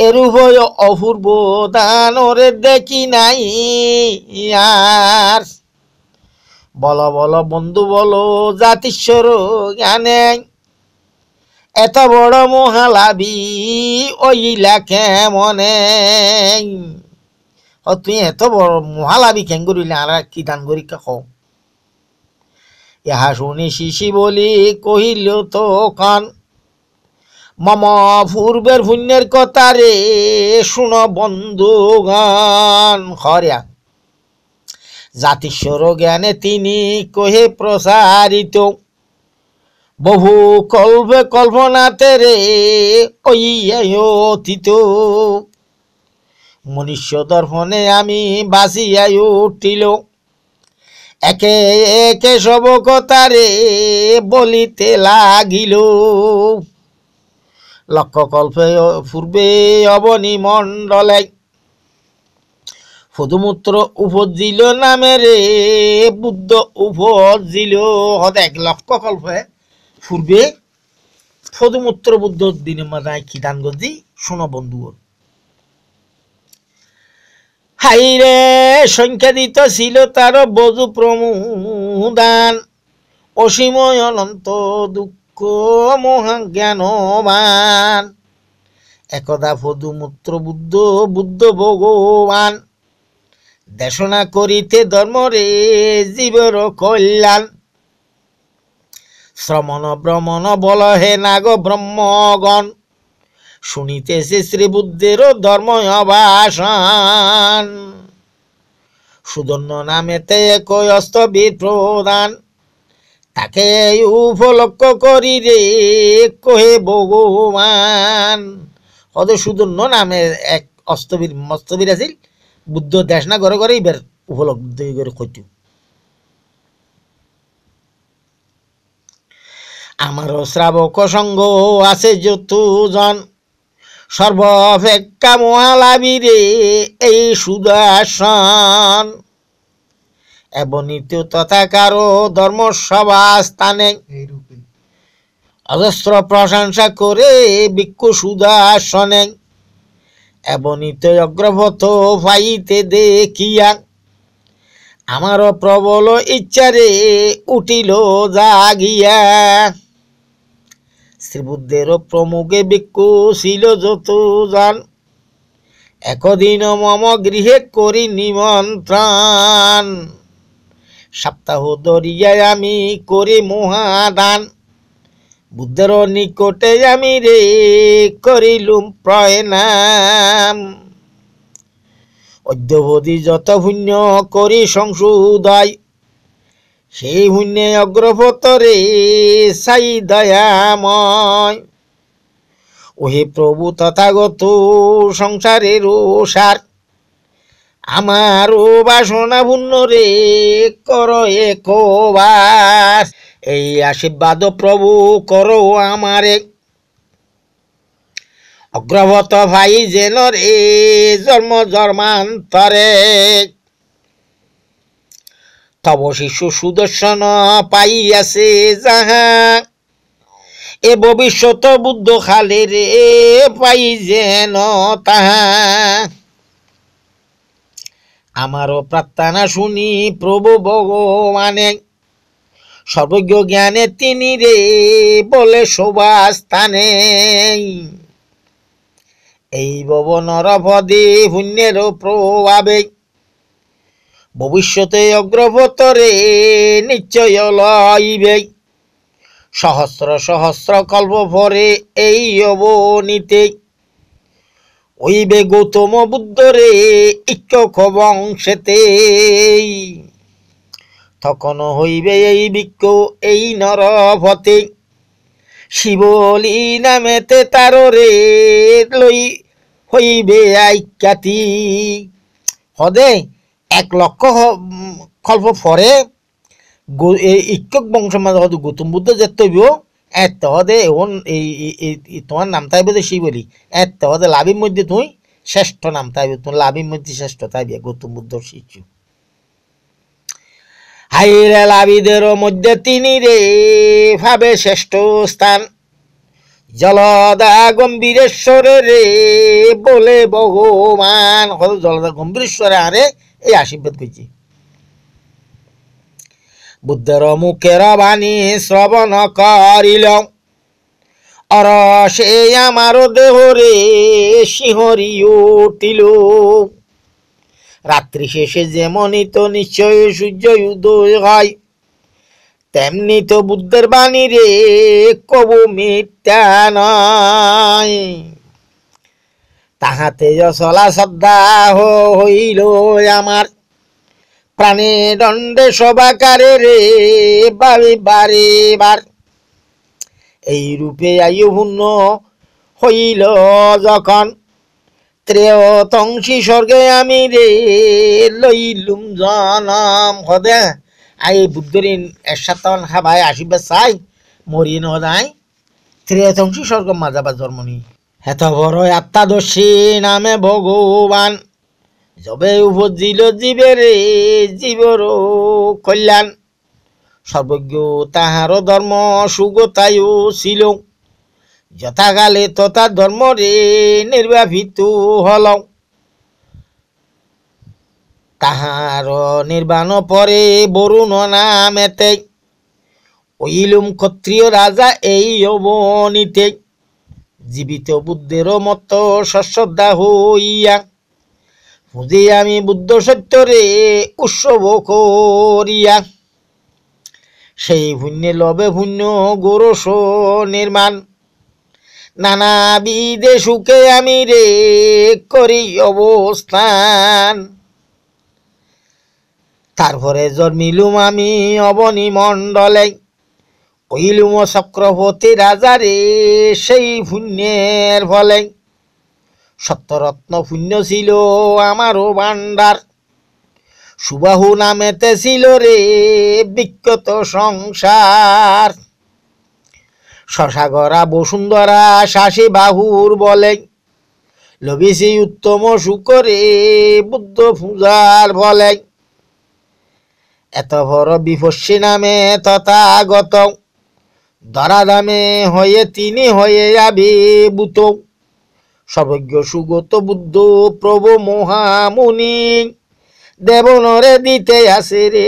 এরূপ অপূর্ব দানরে দেখি নাই আর বল বল বন্ধু বলো জাতিস্বর জ্ঞানে এত বড় মহালাবি ওইলা কেমনে ও তুই এত বড় মহালাবি কেন করিলে আর কি দান করি কহ ইহা শুনি শিশি বলি কহিল তো কান মম পূর্বের পুণ্যের কথা রে শুন বন্ধু গান হরিয়া জাতিস্বর জ্ঞানে তিনি কহে প্রসারিত বহু কল্পে কল্পনাতে রে অতীত মনুষ্য দর্শনে আমি বাঁচিয়াই উঠিল একে একে সব বলিতে লাগিল লক্ষ্যকল্পে পূর্বে অবনি মণ্ডলে শুধুমাত্র উপজিল নামে রে বুদ্ধ উপজিল হদ এক লক্ষ কল্প পূর্বে শুধুমাত্র বুদ্ধ দিন মাথায় কি দান গজি শোনো বন্ধু হাইরে দিত ছিল তার বজু প্রমুদান অসীময় অনন্ত দুঃখ জ্ঞানবান একদা ফদুমূত্র বুদ্ধ বুদ্ধ ভগবান দেশনা করিতে ধর্মরে জীবর কল্যাণ শ্রমণ ভ্রমণ বল হে নাগ ব্রহ্মগণ শুনিতেছে শ্রীবুদ্ধের ধর্ম সুদন্য নামেতে কয় অস্তবীর প্রদান তাকে উপলক্ষ করি রে কহে ভগবান অত সুদন্য নামে এক অস্তবীর মস্তবীর আছিল বুদ্ধ দেশ না ঘরে ঘরেই বের উপলব্ধি করে কইতু আমার শ্রাবক সঙ্গ আছে যতজন সর্বপেক্ষা মহালাবিরে এই সুদাসন এবনীত তথা কারো ধর্ম সভা স্থানে অজস্র প্রশংসা করে বিক্ষু সুদাসনে এবনিত অগ্রভত পাইতে দেখিয়া আমার প্রবল ইচ্ছারে উঠিল জাগিয়া শ্রীবুদ্ধের প্রমুখে বিকুশিল ছিল যত যান একদিন মম গৃহে করি নিমন্ত্রণ সপ্তাহ দরিয়ায় আমি করি মহাদান বুদ্ধের নিকটে আমি রে করিলুম প্রয়নাম অদ্যবধি যত শূন্য করি সংশোদয় সেই শূন্যে অগ্রপতরে সাই দয়াময় ওহে প্রভু তথাগত সংসারেরও সার ও বাসনা পূর্ণ রে কর বাস এই আশীর্বাদ প্রভু করো আমারে অগ্রবত ভাই যেন রে জন্ম জন্মান্তরে তব শিশু সুদর্শন পাইয়াছে যাহা এ ভবিষ্যৎ বুদ্ধ খালে রে পাই যেন তাহা আমারও প্রার্থনা শুনি প্রভু ভগবানে সর্বজ্ঞ জ্ঞানে তিনি রে বলে শোভা স্থানে এই ভব নরভদে শূন্যের প্রভাবে ভবিষ্যতে রে নিশ্চয় লইবে সহস্র সহস্র কল্প ভরে এই অবনীতে ওইবে গৌতম বুদ্ধ রে ইচ্ছক বংশেতে তখন হইবে এই বিক্ষ এই নরভতে শিবলী নামেতে তারো রে লই হইবে আইকাতি হদে এক লক্ষ কল্প পরে ইক্ষক বংশ মানে হয়তো গৌতম বুদ্ধ যে তৈব এত হদে এখন এই তোমার নাম তাইবে তো শিবলি এত হদে লাভের মধ্যে তুই শ্রেষ্ঠ নাম তাইবে তোমার লাভের মধ্যে শ্রেষ্ঠ তাইবে গৌতম বুদ্ধ শিশু হাইরালাবিদের মধ্যে তিনি রে ভাবে শ্রেষ্ঠ স্থান জলদা গম্ভীরেশ্বরে রে বলে ভগবান জলদা গম্ভীরেশ্বরে আরে এই আশীর্বাদ করছি বুদ্ধের মুখের বাণী শ্রবণ করিল অর সে আমার দেহরে শিহরি উঠিল রাত্রি শেষে যেমনই তো নিশ্চয় সূর্য উদয় হয় তেমনি তো বুদ্ধের বাণী রে কবু মিথ্যা নয় তাহাতে যশলা শ্রদ্ধাহ হইল আমার প্রাণে দণ্ডে সবাকারে রে বাড়ি বারে বার এই রূপে আয়ু হইল যখন ত্রেয়তংসি স্বর্গে আমি রে লইলুম জনম হদে আই বুদ্ধরিন এরশাদ তখন ভাই আসিবে চাই মরি নদাই ত্রেয়তংসি স্বর্গ মাজাবা জন্মনি হেত বড় আত্মাদর্শী নামে ভগবান যবে উপজিল রে জীবর কল্যাণ সর্বজ্ঞ তাহার ধর্ম সুগতায়ও ছিল যথাকালে তথা ধর্মরে নির্বাপিত হল তাহার নির্বাণ পরে বরুণ নামেতে ওইলুম ক্ষত্রিয় রাজা এই অবনীতে জীবিত বুদ্ধের মত শস্যদা হইয়া বুঝে আমি বুদ্ধ সত্যরে উৎসব করিয়া সেই পুণ্যে লবে পুণ্য গোরস নির্মাণ নানা দেশুকে সুখে আমি রে করি অবস্থান তারপরে জন্মিলুম আমি অবনী মণ্ডলে কইলুম চক্রবর্তী রাজা রে সেই পুণ্যের ফলে সত্যরত্ন পুণ্য ছিল আমারও ভাণ্ডার সুবাহু নামেতে ছিল রে বিক্ষত সংসার শশাগরা বসুন্ধরা শাসে বাহুর বলে লবিসি উত্তম শুকরে বুদ্ধ পূজার বলে এত বড় বিভস্যী নামে তথাগত দরাদামে হয়ে তিনি হয়ে বুত সর্বজ্ঞ সুগত বুদ্ধ প্রভু মহামুনি দেবনরে দিতে আসে রে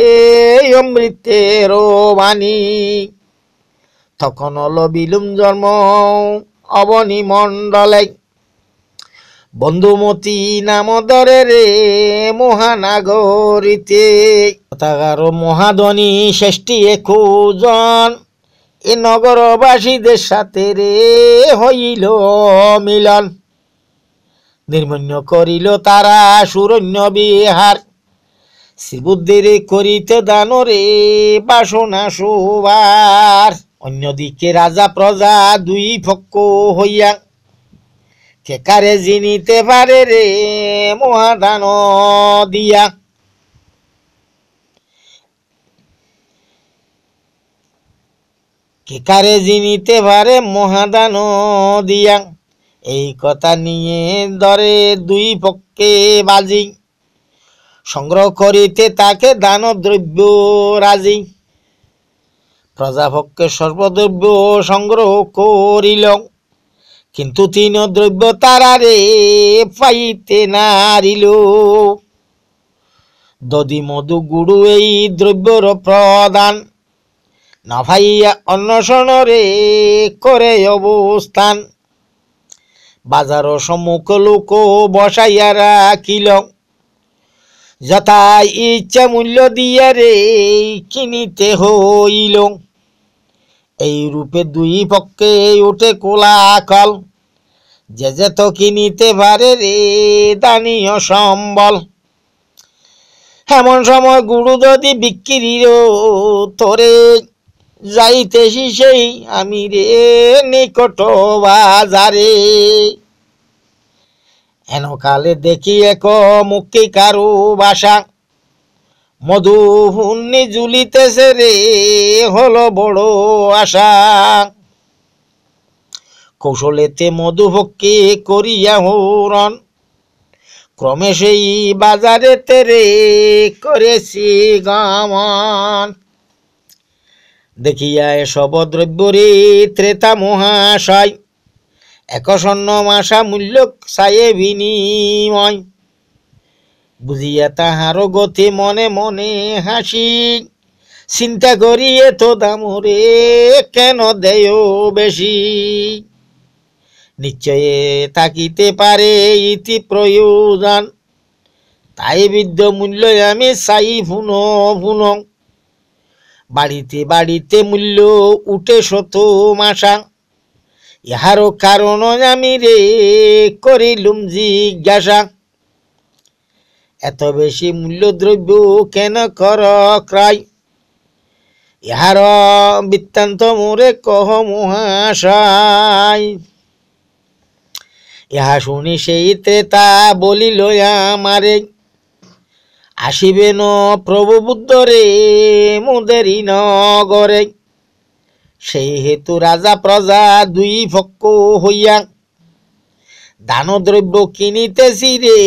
অমৃতের বাণী তখন হলো বিলুম জন্ম অবনী মণ্ডলে বন্ধুমতি নাম দরে রে মহানাগরীতে তাগার মহাধনী শ্রেষ্ঠী একুজন এ নগরবাসীদের সাথে রে হইল মিলন নির্মণ্য করিল তারা সুরণ্য বিহার শ্রীবুদ্ধির করিতে দানরে বাসনা সুবার অন্যদিকে রাজা প্রজা দুই ফক্ক হইয়া কেকারে জিনিতে পারে রে মহাদান দিয়া কেকারে জিনিতে পারে মহাদান দিয়া এই কথা নিয়ে দরে দুই পক্ষে বাজি সংগ্রহ করিতে তাকে দানব দ্রব্য রাজি প্রজাভক্ষে সর্বদ্রব্য সংগ্রহ করিল কিন্তু তিন দ্রব্য তারারে পাইতে নারিল দদি মধু গুড়ু এই দ্রব্যর প্রদান না ভাইয়া অন্বেষণরে করে অবস্থান বাজার সম্মুখ লোক বসাইয়া রাখিল যথা ইচ্ছা মূল্য দিয়া কিনিতে হইল এই রূপে দুই পক্ষে এই উঠে কোলাকল যে যে তো কিনিতে পারে রে দানীয় সম্বল এমন সময় গুরু যদি বিক্রির তোরে যাইতে সেই আমি রে নিকট বাজারে এনকালে দেখি এক মুক্তি কারু বাসা মধুহুন্নি জুলিতেছে রে হলো বড় আশা কৌশলেতে মধুভক্কে করিয়া হরণ ক্রমে সেই বাজারেতে রে করেছি গামন দেখিয়া এসব দ্রব্য রে ত্রেতা মহাশয় একসন্ন মাসা মূল্য সায়ে বিনিময় বুঝিয়া তাহার গতি মনে মনে হাসি চিন্তা করি এত দামরে কেন দেয় বেশি নিশ্চয়ে থাকিতে পারে ইতি প্রয়োজন তাই বিদ্য মূল্য আমি চাই ভুন ভুন বাড়িতে বাড়িতে মূল্য উঠে শত মাসা ইহারও কারণ আমি রে করিলুম জিজ্ঞাসা এত বেশি মূল্য দ্রব্য কেন কর ক্রয় ইহার বৃত্তান্ত মোরে কহ মহাশয় ইহা শুনি সেই ত্রেতা বলিল আমারে ন প্রভু বুদ্ধ রে মোদেরি নগরে সেই হেতু রাজা প্রজা দুই ভক্ক হইয়া দানদ্রব্য কিনিতেছি রে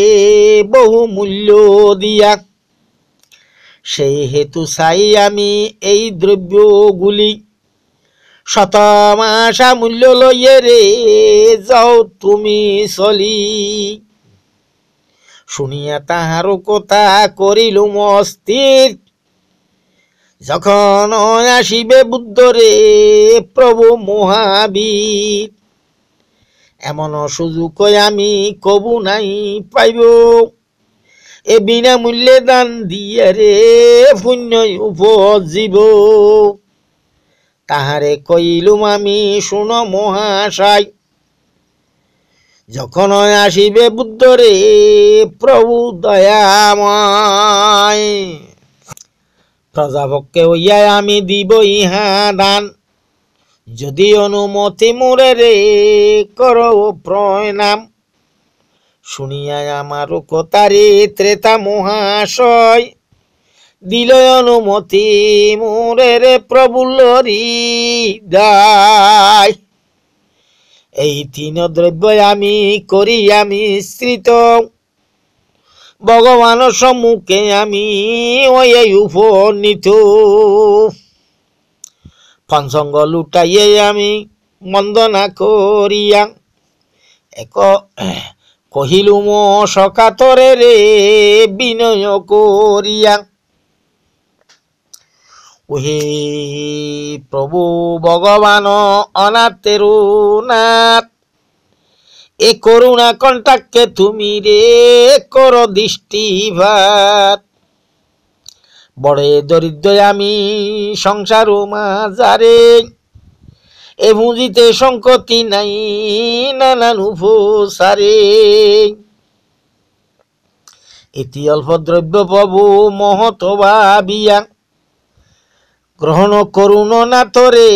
বহু মূল্য দিয়া সেই হেতু চাই আমি এই দ্রব্যগুলি শতমাশা মূল্য লইয়ে রে যাও তুমি চলি শুনিয়া তাহারও কথা করিল মস্তির যখন আসিবে বুদ্ধ রে প্রভু মহাবীর এমন সুযোগ আমি কবু নাই পাইব এ বিনামূল্যে দান দিয়ে রে পুণ্য উপজীব তাহারে কইলুম আমি শুন মহাশাই যখন আসিবে বুদ্ধ রে প্রভু দয়াময় প্রজাপক্ষে হইয়া আমি দিব ইহা দান যদি অনুমতি মোরে রে করো প্রণাম শুনিয়া আমার কথারে ত্রেতা মহাশয় দিল অনুমতি মোরে রে প্রবুল দায় এই তিন দ্রব্য আমি করি আমি স্ত্রিত ভগবান সম্মুখে আমি ওই উপনীত পঞ্চঙ্গ লুটাইয়ে আমি বন্দনা করিয়া এক কহিলু মো সকাতরে রে বিনয় করিয়া উহি প্রভু ভগবান অনাথেরু নাথ এ করুণা কণ্টাককে তুমি রে কর দৃষ্টিভাত বড়ে দরিদ্র আমি সংসার ও মাজারে এ ভুঁজিতে সংকতি নাই নানান উপসারে এটি অল্প দ্রব্য পাবু মহত ভাবিয়া গ্রহণ করুন না তরে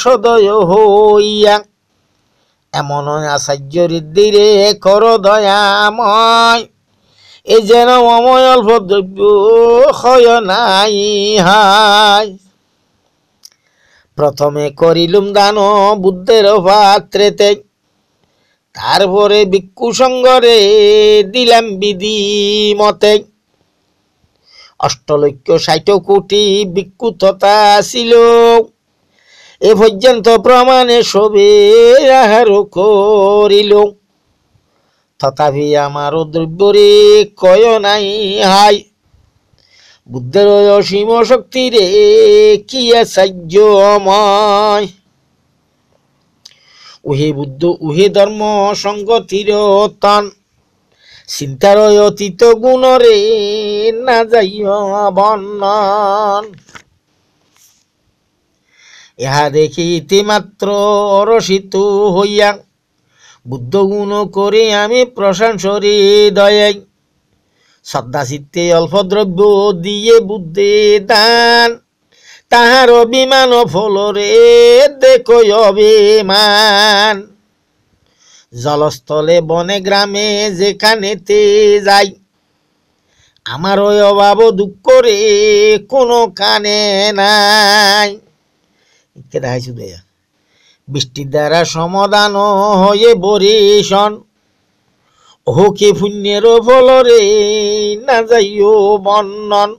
সদয় হইয়া এমন আচার্য ঋদ্ধিরে কর দয়াময় এই যেন অময় অল্প দ্রব্য হয় নাই হাই প্রথমে করিলুম দান বুদ্ধের পাত্রেতে তারপরে বিক্ষু সঙ্গরে দিলাম বিধি মতে অষ্টলক্ষ ষাট কোটি বিক্ষু তথা ছিল এ পর্যন্ত প্রমাণে সবে আহার করিল তথাপি আমার দ্রব্যরে কয় নাই হাই বুদ্ধের অসীম শক্তি রে কি সাহ্য উহে বুদ্ধ উহে ধর্ম সঙ্গতির তান চিন্তার অতীত গুণরে না যাইও বর্ণন ইহা দেখিতে মাত্র রসিত হইয়া বুদ্ধ গুণ করি আমি প্রশংসরি দয়ে শ্রদ্ধাচিত্তে অল্প দ্রব্য দিয়ে বুদ্ধে দান তাহার অভিমান ফলরে দেখো অভিমান জলস্থলে বনে গ্রামে যেখানে তে যাই আমার ওই অভাব দুঃখ রে কোনো কানে নাই ইত্যাদি হাইসু দেয়া বৃষ্টির দ্বারা সমাধান হয়ে বরিশন হোকে পুণ্যের রে না যাইও বর্ণন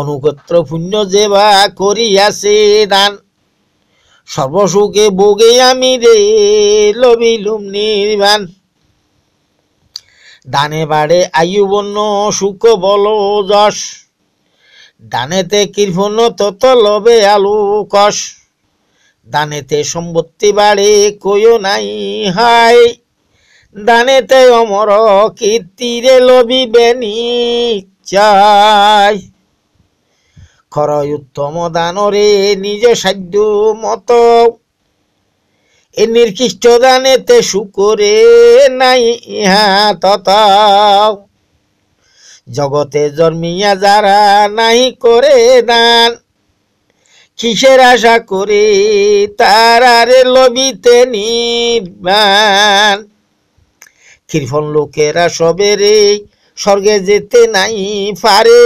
অনুগত্র পুণ্য যেবা করিয়াছে দান সর্বসুখে বগে আমি রে লবিলুম নির্বাণ দানে বাড়ে আয়ু বন্য সুখ বল যশ দানেতে কৃপণ তত লবে আলু কষ দানেতে সম্পত্তি বাড়ি কয়ো নাই হাই দানেতে অমর কীর্তিরে বেনি চাই খরয় উত্তম দানরে নিজ সাধ্য মত এ নির্কৃষ্ট দানেতে শুকরে নাই ইহা তত জগতে জন্মিয়া যারা নাই করে দান কিসের আশা তার তারারে লবিতে নির্বাণ কৃপণ লোকেরা সবেরে স্বর্গে যেতে নাই পারে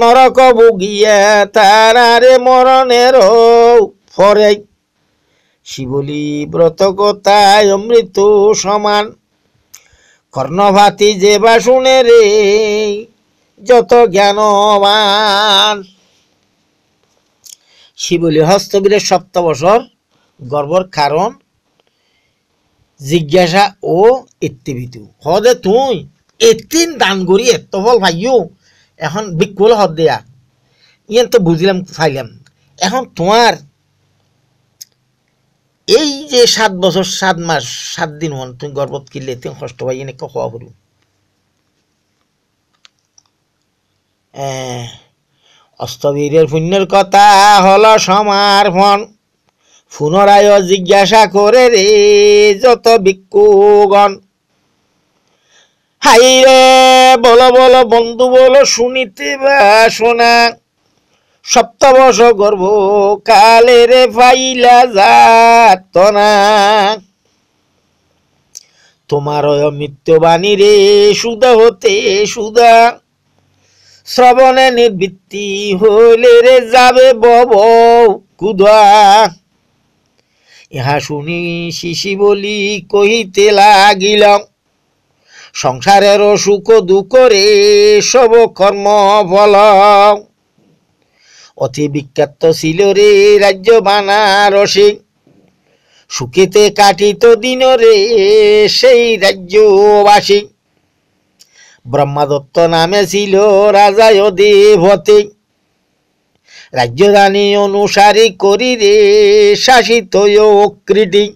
নরক ভুগিয়া তারারে মরণের ফরে শিবলি ব্রত অমৃত সমান কর্ণভাতি যে বা শুনে রে যত জ্ঞানবান শিবলী হস্তবীরের সপ্তবসর গর্বর কারণ জিজ্ঞাসা ও ইত্তিবিতু হদে তুই এতিন দান করি এত বল ভাইও এখন বিকল হদ দেয়া ইয়ে তো বুঝলাম ফাইলাম এখন তোমার এই যে সাত বছর সাত মাস সাত দিন হন তুমি গর্বত কিনলে তুমি কষ্ট পাই এনে খাওয়া হরু অস্তবীরের পুণ্যের কথা হল সমার সমর্পণ পুনরায় জিজ্ঞাসা করে রে যত ভিক্ষুগণ হাই রে বলো বলো বন্ধু বলো শুনিতে শোনা সপ্তবর্ষ গর্ব কালে রে পাইলা যাত না তোমার মৃত্যুবাণী রে সুদা হতে সুদা শ্রবণে নিবৃত্তি হইলে রে যাবে বব কুদা ইহা শুনি শিশি বলি কহিতে লাগিল সংসারের সুখ দুঃখ রে সব কর্ম ফল অতি বিখ্যাত ছিল রে রাজ্য বানারসে সুখেতে কাটিত দিন রে সেই রাজ্যবাসী ব্রহ্মাদত্ত নামে ছিল রাজা অধিপতি রানী অনুসারী করি রে শাসিত অকৃতি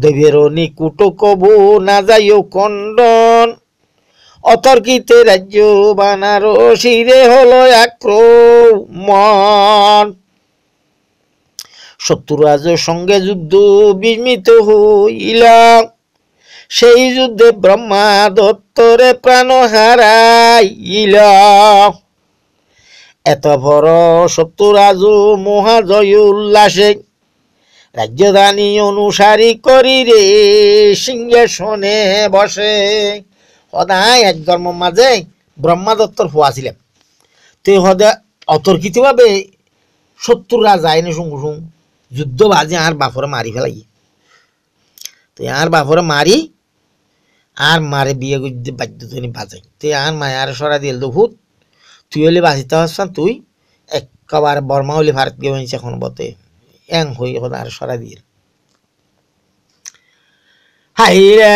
দেবের নিকুট কবু না যাই কন্ডন অতর্কিতে রাজ্য শিরে হল আক্রমণ শত্রুরাজ সঙ্গে যুদ্ধ বিস্মিত হইলাম সেই যুদ্ধে ব্রহ্মা দত্তরে প্রাণ হারাইল এত বড় সপ্তরাজু মহাজয় উল্লাসে রাজ্যদানী অনুসারী করি রে সিংহাসনে বসে সদায় এক ধর্ম মাঝে ব্রহ্মা দত্তর হওয়াছিলেন তো হদে অতর্কিতভাবে শত্রুরা যায়নি সঙ্গে সঙ্গে যুদ্ধ বাজে আর বাফরে মারি ফেলাই তো আর বাফরে মারি আর মারে বিয়ে করতে বাধ্য তুই বাজাই তুই আর মায় আর সরা দিল তো ভূত তুই হলে বাঁচিতে পারছান তুই একবার বর্মা হলে ভারত গিয়ে হয়েছে এখন বতে এং হই এখন আর সরা দিল হাই রে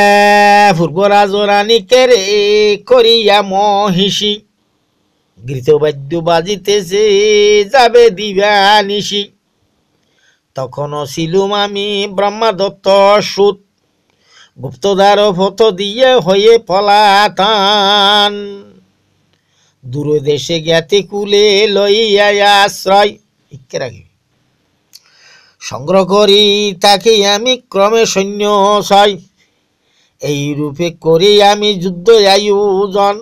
ফুরবরাজ রানীকে রে করিয়া মহিষী গৃতবাদ্য বাজিতেছে যাবে দিবা নিশি তখন ছিলুম আমি ব্রহ্মা দত্ত সুত গুপ্তদার ফত দিয়ে হয়ে পলাতান দেশে জ্ঞাতি কুলে লইয়া আশ্রয় সংগ্রহ করি তাকে আমি ক্রমে সৈন্য সয় এই রূপে করি আমি যুদ্ধ আয়োজন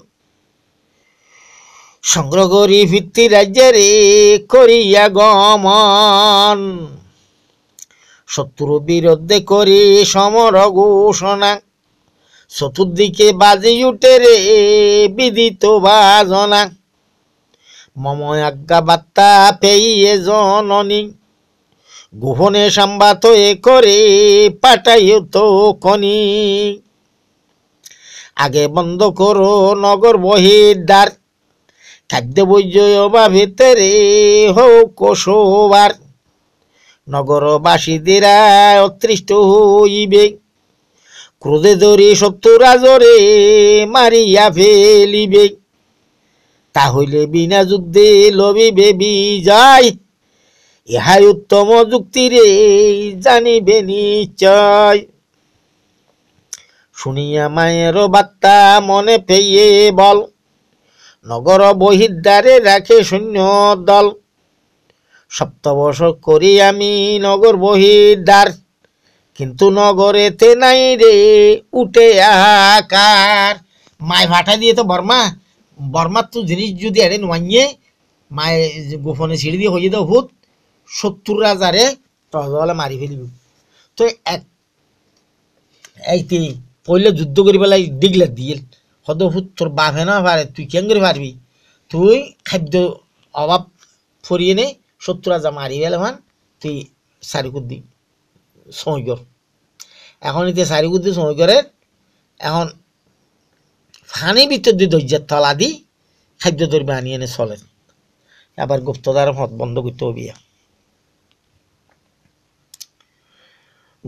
সংগ্রহ করি ভিত্তি রাজ্যের করিয়া গমন শত্রু বিরুদ্ধে করি সমর ঘোষণা চতুর্দিকে বাজি উঠে রে বিদিত বাজনা মম আজ্ঞা বার্তা পেয়ে জননী গোহনে সাম্বাত করে পাঠাইও তো কনি আগে বন্ধ করো নগর বহির দ্বার খাদ্য বৈজয় বা রে হোক শোবার নগরবাসীদেরা অতৃষ্ট হইবে ক্রোধে ধরে সপ্তরা জরে মারিয়া ফেলিবে তা হইলে বিনা যুদ্ধে লবিবে বিজয় ইহাই উত্তম যুক্তিরে জানিবে নিশ্চয় শুনিয়া মায়ের বার্তা মনে পেয়ে বল নগর বহিদ্বারে রাখে শূন্য দল সপ্তবর্ষ করি আমি নগর বহিদার কিন্তু নগরেতে নাই রে উঠে আকার মায় ভাটা দিয়ে তো বর্মা বর্মার তো জিনিস যদি এড়ে নোয়াইয়ে মায় গোপনে ছিঁড়ে দিয়ে হয়ে যেত ভূত সত্তর রাজারে তহলে মারি ফেলবি তো এক এই পইলে যুদ্ধ করি পেলাই দিগলে দিল সদ ভূত তোর বাপে না পারে তুই কেন করে পারবি তুই খাদ্য অভাব ফরিয়ে নেই শত্রুরা যা মারি ফেলেমান তুই সারিকুদ্দি সৈকর এখন এতে সারিকুদ্দি সৈকরের এখন ফানি ভিতর দিয়ে ধৈর্যের তলা দি খাদ্য দ্রব্য আনিয়ে এনে চলেন আবার গুপ্তদার মত বন্ধ করতে হবে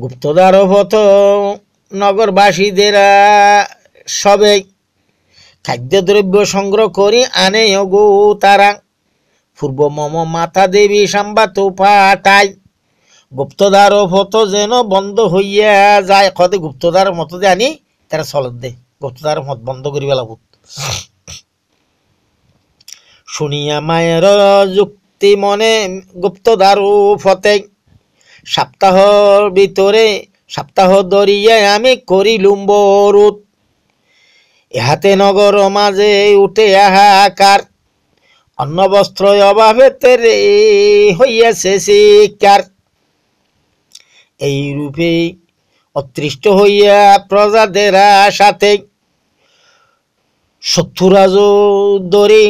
গুপ্তদার পথ নগরবাসীদের সবে দ্রব্য সংগ্রহ করি আনে গো তারা পূর্ব মম মাতা দেবী সাম্বা পাঠাই গুপ্তদার ও ফত যেন বন্ধ হইয়া যায় কদে গুপ্তদার মত দে আনি তার চলত দে গুপ্তদার মত বন্ধ করিবে লাগুত শুনিয়া মায়ের যুক্তি মনে গুপ্তদার ফতে সপ্তাহর ভিতরে সপ্তাহ ধরিয়া আমি করিলুম বরুত ইহাতে নগর মাঝে উঠে আহাকার অন্নবস্ত্র অভাবেতে রে হইয়াছে শিকার এইরূপে অতৃষ্ট হইয়া প্রজাদের সাথে শত্রুরাজ দরে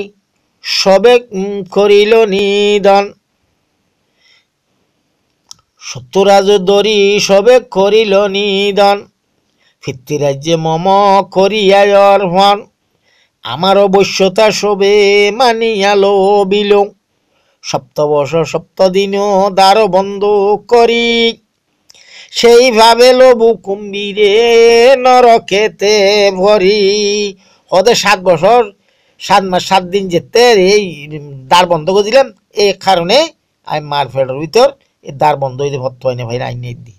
সবে করিল নিধন শত্রুরাজ দরি সবে করিল নিধন ফিত্তি রাজ্যে মম করিয়া অর্পণ আমার অবশ্যতা সবে মানিয়া লো বিল সপ্তবর্ষ সপ্তদিন দ্বার বন্ধ করি সেই ভাবে লবু কুম্ভীরে নরকেতে ভরি ওদের সাত বছর সাত মাস সাত দিন যেতে এই দ্বার বন্ধ করে দিলাম এই কারণে আমি মার ফেরার ভিতর এই দ্বার বন্ধ হইতে ভর্ত হয় না ভাই আইনের দি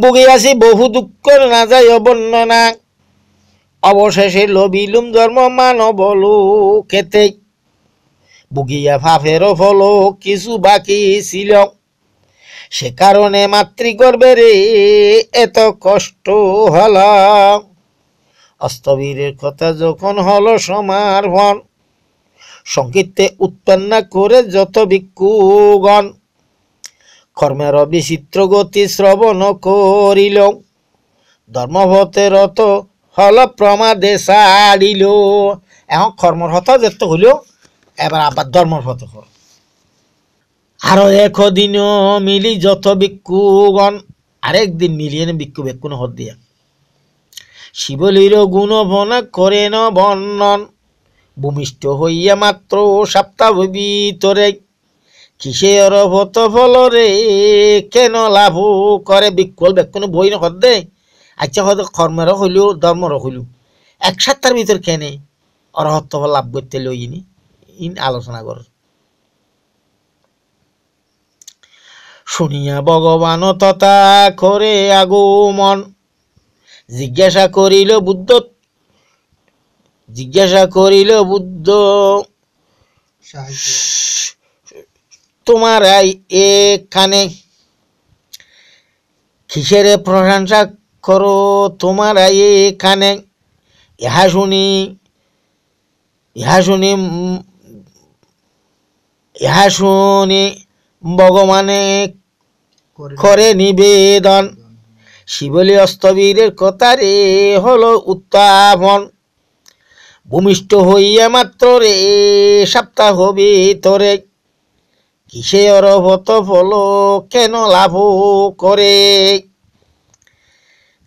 বুগে আসি বহু দুঃখ না যায় অবর্ণনা অবশেষে লবিলুম ধর্ম মানব খেতে বুগিয়া ফাফের ফল কিছু বাকি ছিল সে কারণে মাতৃগর্ভে রে এত কষ্ট হল অস্তবীরের কথা যখন হলো হন সংকীর্তে উৎপন্ন করে যত ভিক্ষুগণ কর্মের বিচিত্র গতি শ্রবণ করিল ধর্মভতের অত হল প্রমাদে সারিল এখন কর্মর হত যেত হইল এবার আবার ধর্মর হত আরো এক দিন মিলি যত আরেক দিন মিলিয়ে বিক্ষু বেক্ষুন হত দিয়া শিবলির বন করে বর্ণন ভূমিষ্ঠ হইয়া মাত্র সপ্তাহ ভিতরে কিসে অরভত ফল রে কেন লাভ করে বিক্ষল বেক্ষুণ বই না হত দেয় আচ্ছা হয়তো কর্মেরও হইলো ধর্মরও হইলো এক সাতটার ভিতর কেনে অরহত্ব লাভ করতে লইনি ইন আলোচনা কর শুনিয়া ভগবান তথা করে আগমন জিজ্ঞাসা করিল বুদ্ধ জিজ্ঞাসা করিল বুদ্ধ তোমার এখানে কিসের প্রশংসা করো তোমার এখানে ইহা শুনি ইহা শুনি ইহা শুনি ভগবানে করে নিবেদন শিবলি অস্তবীরের কথা রে হলো উত্তাপন ভূমিষ্ঠ হইয়া মাত্র রে সপ্তাহ ভিতরে কিসে অরভত ফল কেন লাভ করে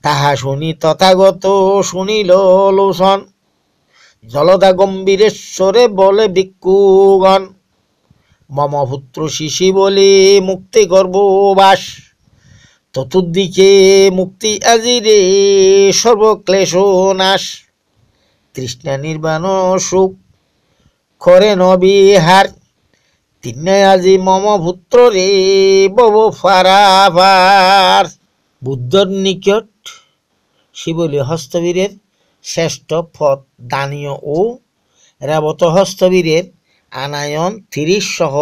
তাহা শুনি তথাগত শুনিল লোচন জলদা গম্ভীরেশ্বরে বলে ভিক্ষুগণ মম পুত্র শিশি বলে মুক্তি গর্ভবাস চতুর্দিকে মুক্তি আজিরে সর্বক্লেশ নাশ তৃষ্ণা নির্বাণ সুখ খরে নবিহার তিন্নে আজি মম পুত্র রে বব ফারাফার বুদ্ধর নিকট শিবলী হস্তবীরের শ্রেষ্ঠ পথ দানীয় ও রেবত হস্তবীরের আনায়ন তিরিশ সহ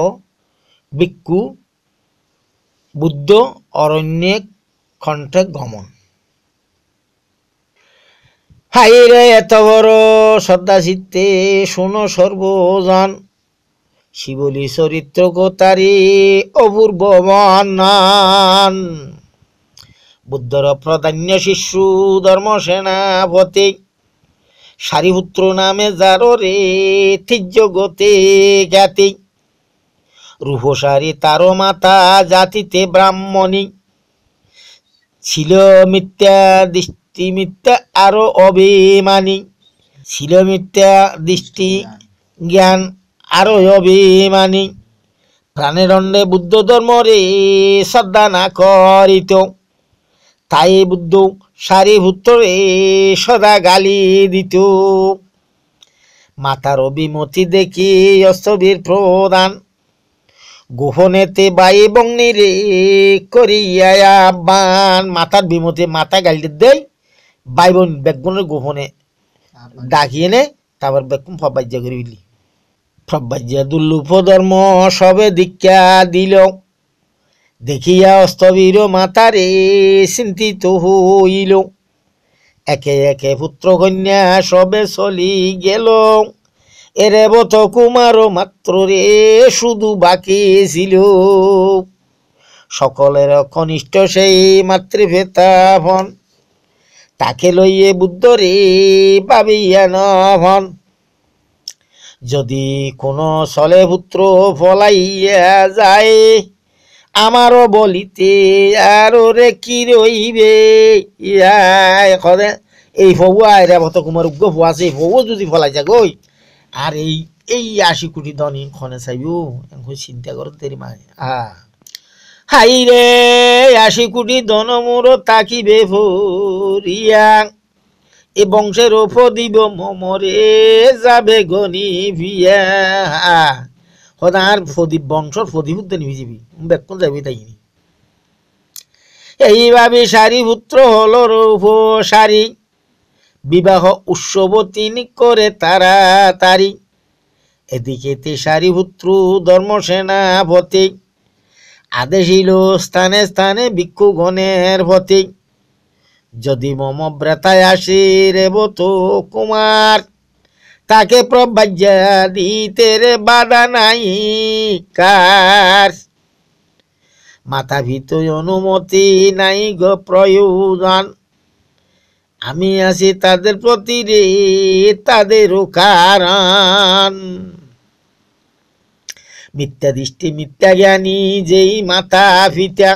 ভিক্ষু বুদ্ধ অরণ্যে কণ্ঠে গমন হাই রে এত বড় চিত্তে শোনো সর্বজন শিবলী চরিত্র তারি অপূর্ব মান বুদ্ধর প্রধান্য শিশু ধর্ম সেনাপতি সারিপুত্র নামে যার রে জগতে জ্ঞাতি রূপসারী তার মাতা জাতিতে ব্রাহ্মণী ছিল মিথ্যা দৃষ্টি মিথ্যা আরো অভিমানী ছিল মিথ্যা দৃষ্টি জ্ঞান আরো অভিমানী প্রাণের বুদ্ধ ধর্ম রে শ্রদ্ধা না করিত তাই বুদ্ধ সারিভূত্তরে সদা গালি দিত মাতার অভিমতি দেখি অস্তবীর প্রদান গোহনেতে বাই বংনি রে করিয়া মাতার বিমতি মাথা গালি দেয় বাই বোন বেগুনের গোহনে ডাকিয়ে নে তারপর বেগুন ফব্বাজ্যা করি ফব্বাজ্যা দুর্লুপ ধর্ম সবে দীক্ষা দিল দেখিয়া অস্তবীর মাতারে চিন্তিত হইল একে একে পুত্র কন্যা সবে চলি গেল এরে বত কুমার মাত্র রে শুধু বাকি ছিল সকলের কনিষ্ঠ সেই মাতৃভেতাভন তাকে লইয়ে বুদ্ধ রে ভাবিয়া ভন যদি কোনো চলে পুত্র ফলাইয়া যায় আমারও বলিতে আরো রে কি রইবে ইয়ায় এই ফবুয়া এরা মতো কুমার উগ্র ফুয়া আছে এই ফবু যদি ফলাই যা গই আর এই এই আশি কোটি ধনী খনে চাইবো চিন্তা করো তেরি মা হাই রে আশি কোটি ধন মোর তাকিবে ফরিয়া এ বংশের ওপ দিব মমরে যাবে গনি ভিয়া হয়তো আর ফদীপ বংশর ফদীপুত্র নিবিজিবি বেক্ষণ যাবি তাই এইভাবে সারি পুত্র হল রূপ সারি বিবাহ উৎসব তিনি করে তারা তারি এদিকে তে সারি পুত্র ধর্মসেনাপতি আদেশিল স্থানে স্থানে ভিক্ষুগণের প্রতীক যদি মম ব্রেতায় আসি রেবত কুমার কাকে প্রবাজ্যা দিতে রে বাধা নাই কার মাথা ভিতর অনুমতি নাই গো প্রয়োজন আমি আছি তাদের প্রতি রে তাদেরও কারণ মিথ্যা দৃষ্টি মিথ্যা জ্ঞানী যেই মাথা ফিতা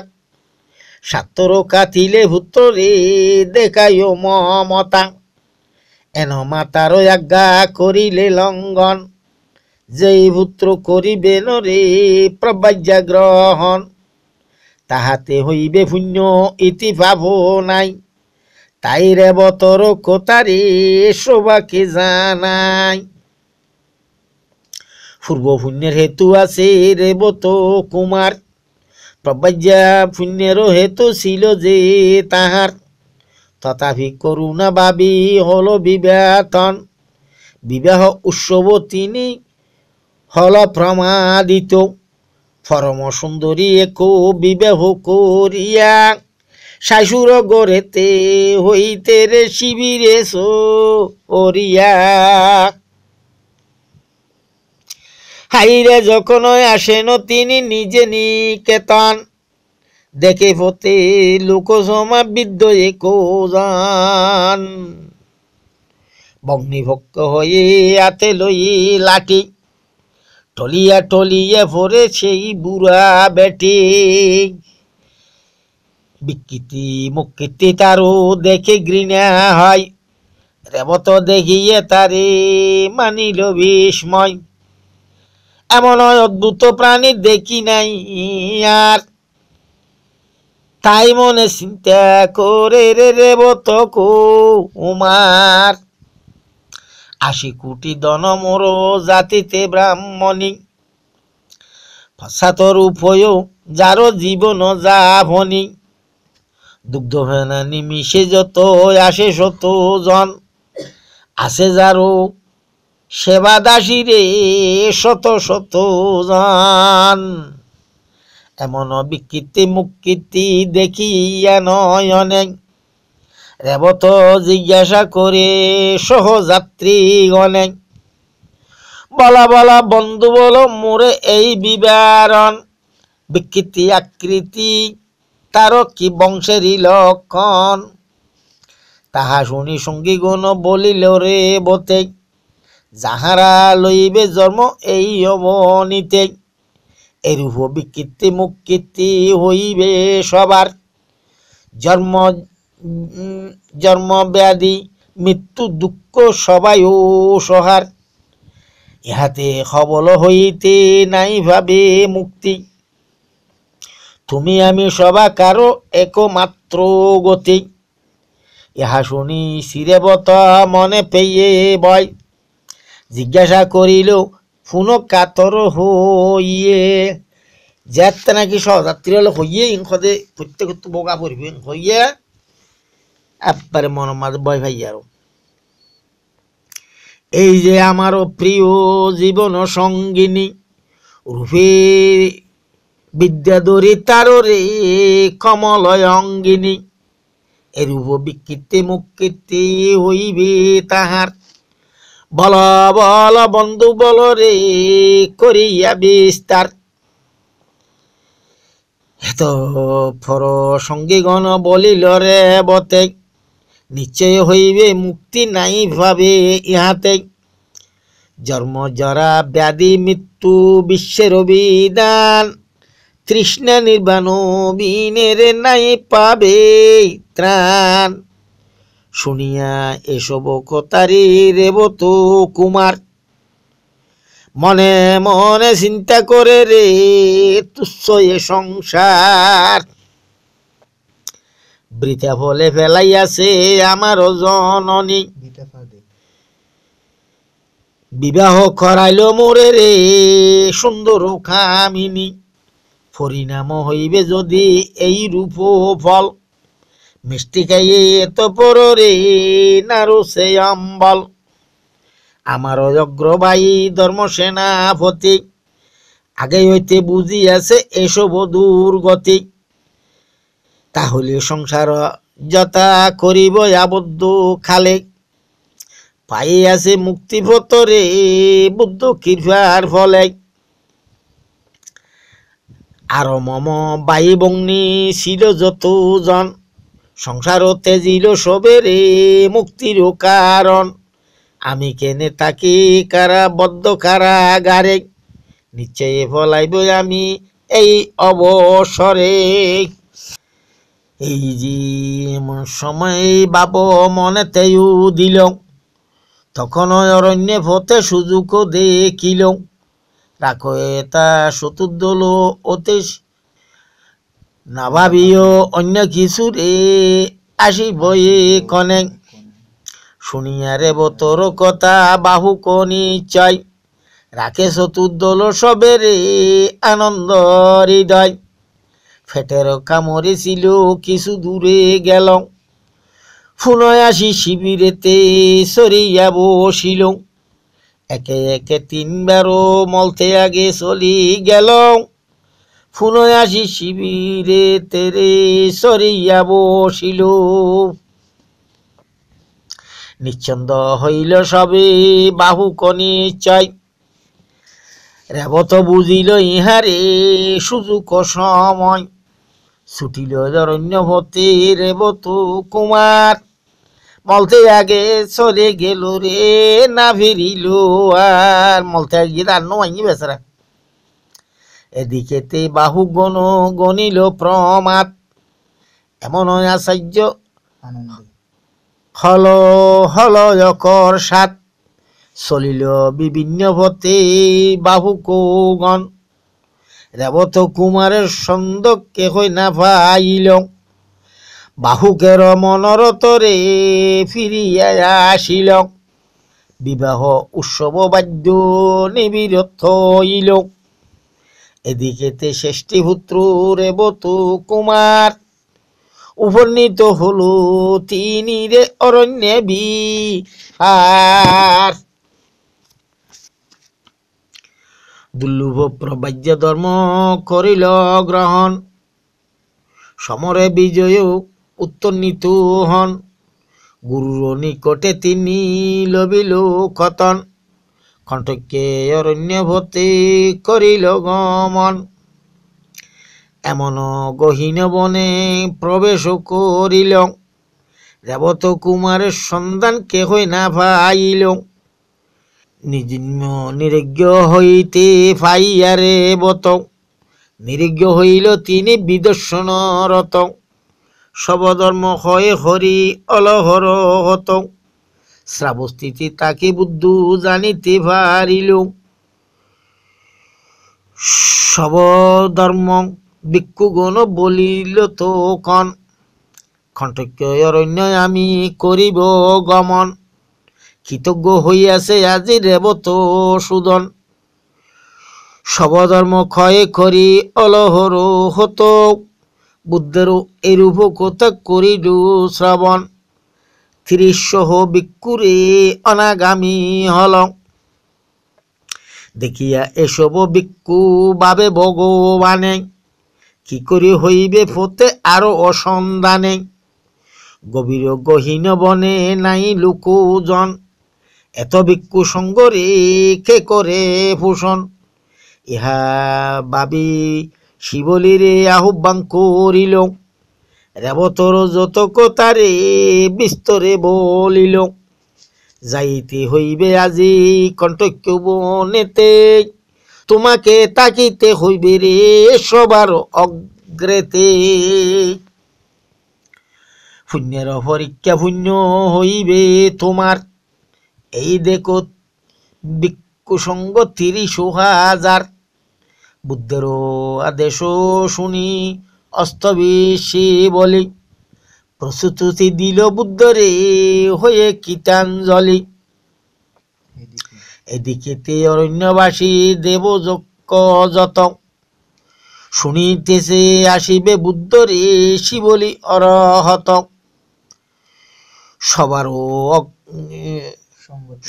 সাতর কাতিলে ভূত রে দেখায় মমতা এন মাতার আজ্ঞা করিলে লঙ্ঘন যেই পুত্র করিবে নরে প্রবাজ্যা গ্রহণ তাহাতে হইবে পুণ্য ইতি ভাব নাই তাই বতর কোতারে সবাকে জানাই পূর্ব পুণ্যের হেতু আছে রেবত কুমার প্রবাজ্যা পুণ্যেরও হেতু ছিল যে তাহার তথাপি করুণা বাবি হল বিবেতন বিবাহ উৎসব তিনি হল প্রমাদিত পরম সুন্দরী একো বিবাহ করিয়া শাশুর গড়েতে হইতে রে শিবিরে সরিয়া হাইরে যখন আসেন তিনি নিজে নিকেতন দেখে ফতে লোকসমা বিদ্যয়ে কোজান ভগ্নিভক্ত হয়ে আতে লই লাঠি টলিয়া টলিয়া ভরে সেই বুড়া বেটি বিকৃতি মুকৃতি তারও দেখে ঘৃণা হয় রেবত দেখিয়ে তারে মানিল বিস্ময় এমন অদ্ভুত প্রাণী দেখি নাই আর তাই মনে চিন্তা করে রে রে বতকো উমার আশি কোটি দন মোর জাতিতে ব্রাহ্মণী ফসাতর উপয় যারো জীবন যাভনি দুগ্ধ ভেনা নিমিশে যত আসে শত জন আছে যারো সেবা দাসী রে শত শত জন এমন বিকৃতি মুকৃতি দেখিয়া নয় অনেক রেবত জিজ্ঞাসা করে সহযাত্রী অনেক বলা বলা বন্ধু বল মোরে এই বিবরণ বিকৃতি আকৃতি তার কি বংশেরই লক্ষণ তাহা শুনি সঙ্গী গুণ বলিল রে বতে যাহারা লইবে জন্ম এই অবনীতে এরূপ বিকৃতি মুক্তি হইবে সবার জন্ম জন্ম ব্যাধি মৃত্যু দুঃখ সবাই ও সহার ইহাতে সবল হইতে নাই ভাবে মুক্তি তুমি আমি সবা কারো একমাত্র গতি ইহা শুনি শিরেবত মনে পেয়ে বয় জিজ্ঞাসা করিলেও শুনো কাতর হইয়ে যেতে নাকি সহযাত্রী হলে হইয়ে ইংসদে করতে বোকা পড়বি হইয়ে একবারে মনের মাঝে ভয় ভাই আর এই যে আমার প্রিয় জীবন সঙ্গিনী রূপে বিদ্যাধরী তারো রে কমলয় অঙ্গিনী এরূপ বিকৃতি মুক্তি হইবে তাহার বল বল বন্ধু বল রে করিয়া বিস্তার এত ফর সঙ্গীগণ বলিল রে বতে নিশ্চয় হইবে মুক্তি নাই ভাবে ইহাতে জন্ম জরা ব্যাধি মৃত্যু বিশ্বের অভিধান তৃষ্ণা নির্বাণ বিনের নাই পাবে ত্রাণ শুনিয়া এসব কথারি রেবত কুমার মনে মনে চিন্তা করে রে তুচ্ছ এ সংসার বৃথা ফলে ফেলাইয়াছে আমার জননী বিবাহ করাইল মোরে রে সুন্দর কামিনী পরিণাম হইবে যদি এই রূপ ফল মিষ্টি খাইয়ে এত বড় রে নারু সে অম্বল আমার অগ্রবাহী ধর্মসেনাপতি আগে হইতে বুঝিয়াছে এসব দূর গতি তাহলে সংসার যথা করিব আবদ্ধ খালে পাই আছে মুক্তি রে বুদ্ধ কৃপার ফলে আর মম বাই বগ্নি ছিল যত জন সংসার হতে সবে সবের মুক্তির কারণ আমি কেনে তাকি কারাবদ্ধ কারাগারে নিশ্চয় ফলাইব আমি এই অবসরে এই যে সময় বাব মনেতেও দিল তখন অরণ্যে পথে সুযোগ দেখিল রাখো এটা চতুর্দল অতি না ভাবিও অন্য কিছু রে আসিব কনে শুনিয়া রে বতর কথা বাহু কনি চাই রাখে চতুর্দল সবে রে আনন্দ হৃদয় ফেটের ছিল কিছু দূরে গেল ফুনয় আসি শিবিরেতে সরিয়া বসিল একে একে তিনবারও মলতে আগে চলি গেল ফুনয়াসি শিবিরে তেরে সরিয়া বসিল নিচ্ছন্দ হইল সবে বাহু চাই রেবত বুঝিল ইহারে সুযোগ সময় ছুটিল ধরণ্যভতে রেবত কুমার মলতে আগে চলে গেল রে না ফিরিল আর মলতে আগে রান্না ভাঙি বেচারা বাহু গণ গণিল প্রমাত এমন আচার্য হল হল যকর সাত চলিল বিভিন্ন পথে বাহু কৌগণ রেবত কুমারের কে হই না ভাইল বাহুকের মনোরতরে ফিরিয়া আসিল বিবাহ উৎসব বাদ্য নিবিড় হইল এদিকেতে শ্রেষ্ঠ পুত্র রেবত কুমার উপনীত হলো তিনি রে অরণ্যে বি দুর্লভ প্রবাজ্য ধর্ম করিল গ্রহণ সমরে বিজয় উত্তর্ণিত হন গুরুর নিকটে তিনি লবিল কথন কণ্ঠকে অরণ্যভূতি করিল গমন এমন গহীন বনে প্রবেশ করিল দেবত কুমারের সন্ধান হই না পাইল নিজিন্ম নিরজ্ঞ হইতে ফাইয়ারে বত নিরজ্ঞ হইল তিনি বিদর্শনরত সবধর্ম হয়ে হরি অলহর হত শ্রাবস্থিতি তাকে বুদ্ধু জানিতে পারিল সবধর্ম বিক্ষুগণ বলিল তো কন খণ্ডকীয় অরণ্য আমি করিব গমন কৃতজ্ঞ হইয়াছে আজি তো সুদন সবধর্ম ক্ষয়ে করি অলহর হত বুদ্ধেরও এরূপ কথা করিল শ্রাবণ ত্রিশ সহ বিক্ষুরে অনাগামী হল দেখিয়া এসব বিক্ষু বাবে ভগবানে কি করে হইবে ফতে আরো অসন্ধানে গভীর গহীন বনে নাই লুকোজন এত বিক্ষু সঙ্গরে কে করে ভূষণ ইহা বাবি শিবলিরে আহ্বান করিল রেবতর যত কথারে বিস্তরে বলিল যাইতে হইবে আজি কণ্ঠক্য বনেতে তোমাকে তাকিতে হইবে রে সবার অগ্রেতে পুণ্যের পরীক্ষা পুণ্য হইবে তোমার এই দেখো বিকুসঙ্গ তিরিশ হাজার বুদ্ধেরও আদেশ শুনি অস্তবিষে বলি প্রসুতি দিল বুদ্ধরে হয়ে কীতাঞ্জলি এদিকেতে অরণ্যবাসী দেব যজ্ঞ যত শুনিতেছে আসিবে বুদ্ধ বুদ্ধরে শিবলি অরহত সবারও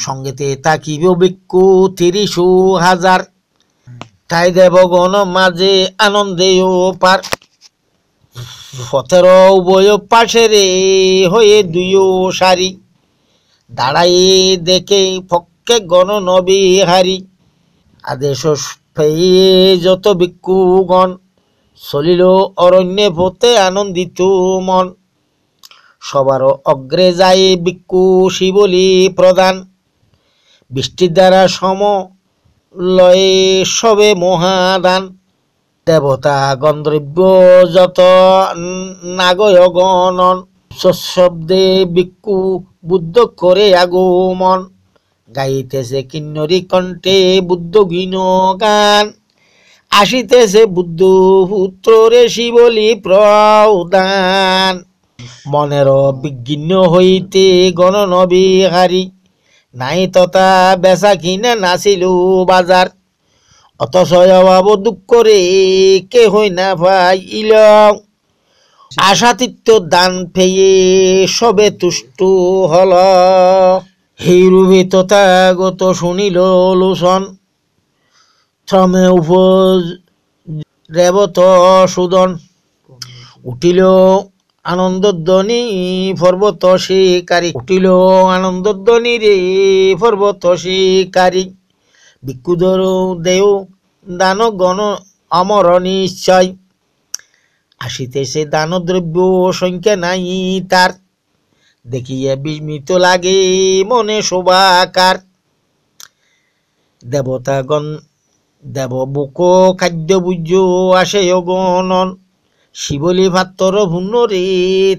সঙ্গেতে তাকিবে বিক্ষু তিরিশ হাজার তাই দেবগণ মাঝে আনন্দেও পার পথের উভয় রে হয়ে দুইও সারি দাঁড়াই দেখে ফক্কে গণ হারি আদেশ পেয়ে যত ভিক্ষুগণ চলিল অরণ্যে ভোতে আনন্দিত মন সবার অগ্রে যায় ভিক্ষু শিবলি প্রদান বৃষ্টির দ্বারা সম লয়ে সবে মহাদান দেবতা গন্ধর্ব যত নাগয়গণন সশব্দে বিকু বুদ্ধ করে আগমন গাইতেছে কিন্নরি কণ্ঠে বুদ্ধগীন গান আসিতেছে বুদ্ধ পুত্রে শিবলি প্রদান মনের বিঘ্ন হইতে গণনবিহারী নাই তথা বেচা কিনে নাছিল বাজার অতশয় অভাব দুঃখ রে কে না ভাই ইল আশাতীত্য দান পেয়ে সবে তুষ্ট হল হিরুভি তথাগত শুনিল লোসন থ্রমে উপজ রেবত সুদন উঠিল আনন্দধ্বনি পর্বত শিকারী উঠিল আনন্দধ্বনি রে পর্বত শিকারী বিকুদর দেও গণ অমর নিশ্চয় আসিতেছে দানদ্রব্য সংখ্যা নাই তার দেখিয়া বিস্মিত লাগে মনে শোভাকার দেবতাগণ বুক খাদ্য বুঝ আসে গণন শিবলি ভাত্তর ভূন্ন রে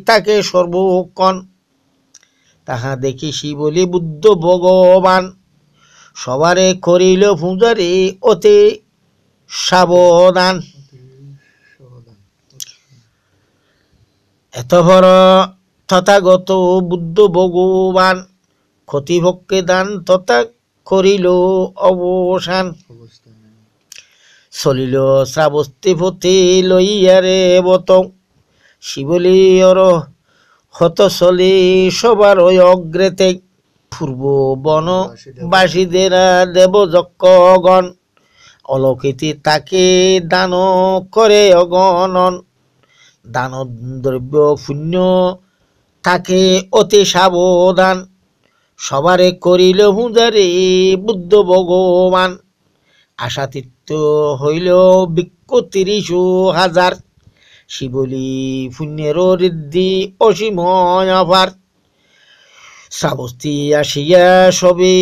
তাকে সর্বক্ষণ তাহা দেখি শিবলি বুদ্ধ ভগবান সবারে করিল পূজারে অতি সাবধান এত বড় তথাগত বুদ্ধ ভগবান কতিপক্ষে দান তথা করিল অবসান চলিল শ্রাবস্তি পথে লইয়ারে বত শিবলিয়র হত চলি সবার অগ্রেতে পূর্ব বনবাসীদের দেবযক্ষগণ অলৌকিতি তাকে দান করে অগণন দান দ্রব্য পুণ্য তাকে অতি সাবধান সবারে করিল হুঁদারে বুদ্ধ ভগবান আশাতীর্থ হইল বিক্ষ তিরিশ হাজার শিবলি পুণ্যের ঋদ্ধি অসীময় অভার শ্রাবস্তী আসিয়া সবে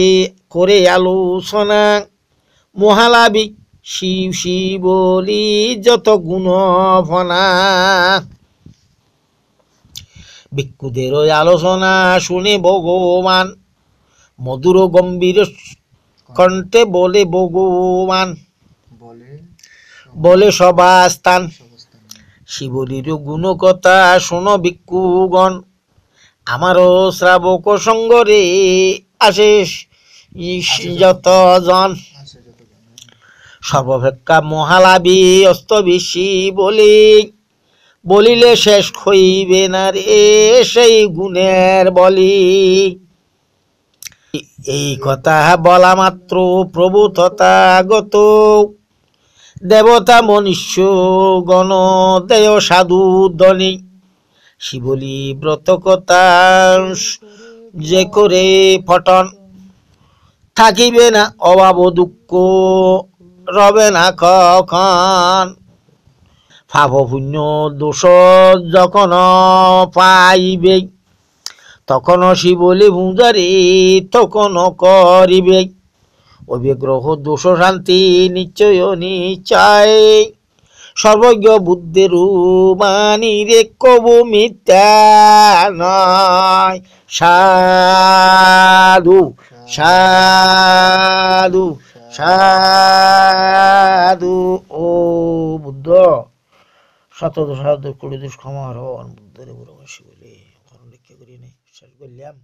করে আলোচনা মহালাবি শিব শিবলি যত গুণ ভনা ভিক্ষুদের আলোচনা শুনে ভগবান মধুর গম্ভীর কণ্ঠে বলে ভগবান বলে সবা স্থান শিবলির গুণ কথা শোনো ভিক্ষুগণ আমারও শ্রাবক সঙ্গরে আশেষ যত জন সর্বপেক্ষা মহালাভি অস্তবিষি বলি বলিলে শেষ হইবে না রে সেই গুণের বলি এই কথা বলা মাত্র প্রভু তথাগত দেবতা মনুষ্য গণ দেয় সাধু ধনী শিবলি ব্রত কথা যে করে ফটন থাকিবে না অভাব দুঃখ রবে না কখন পাপ পুণ্য দোষ যখন পাইবে তখন শিবলি বুঝারে তখন করিবে অভিগ্রহ দোষ শান্তি নিশ্চয় নিশ্চয় সর্বজ্ঞ বুদ্ধের মানিরে রে কবু মিথ্যা নয় সাধু সাধু সাধু ও বুদ্ধ শতদশ কুড়ি দুষ ক্ষমা হন বুদ্ধরে বড় বসে বলে করলাম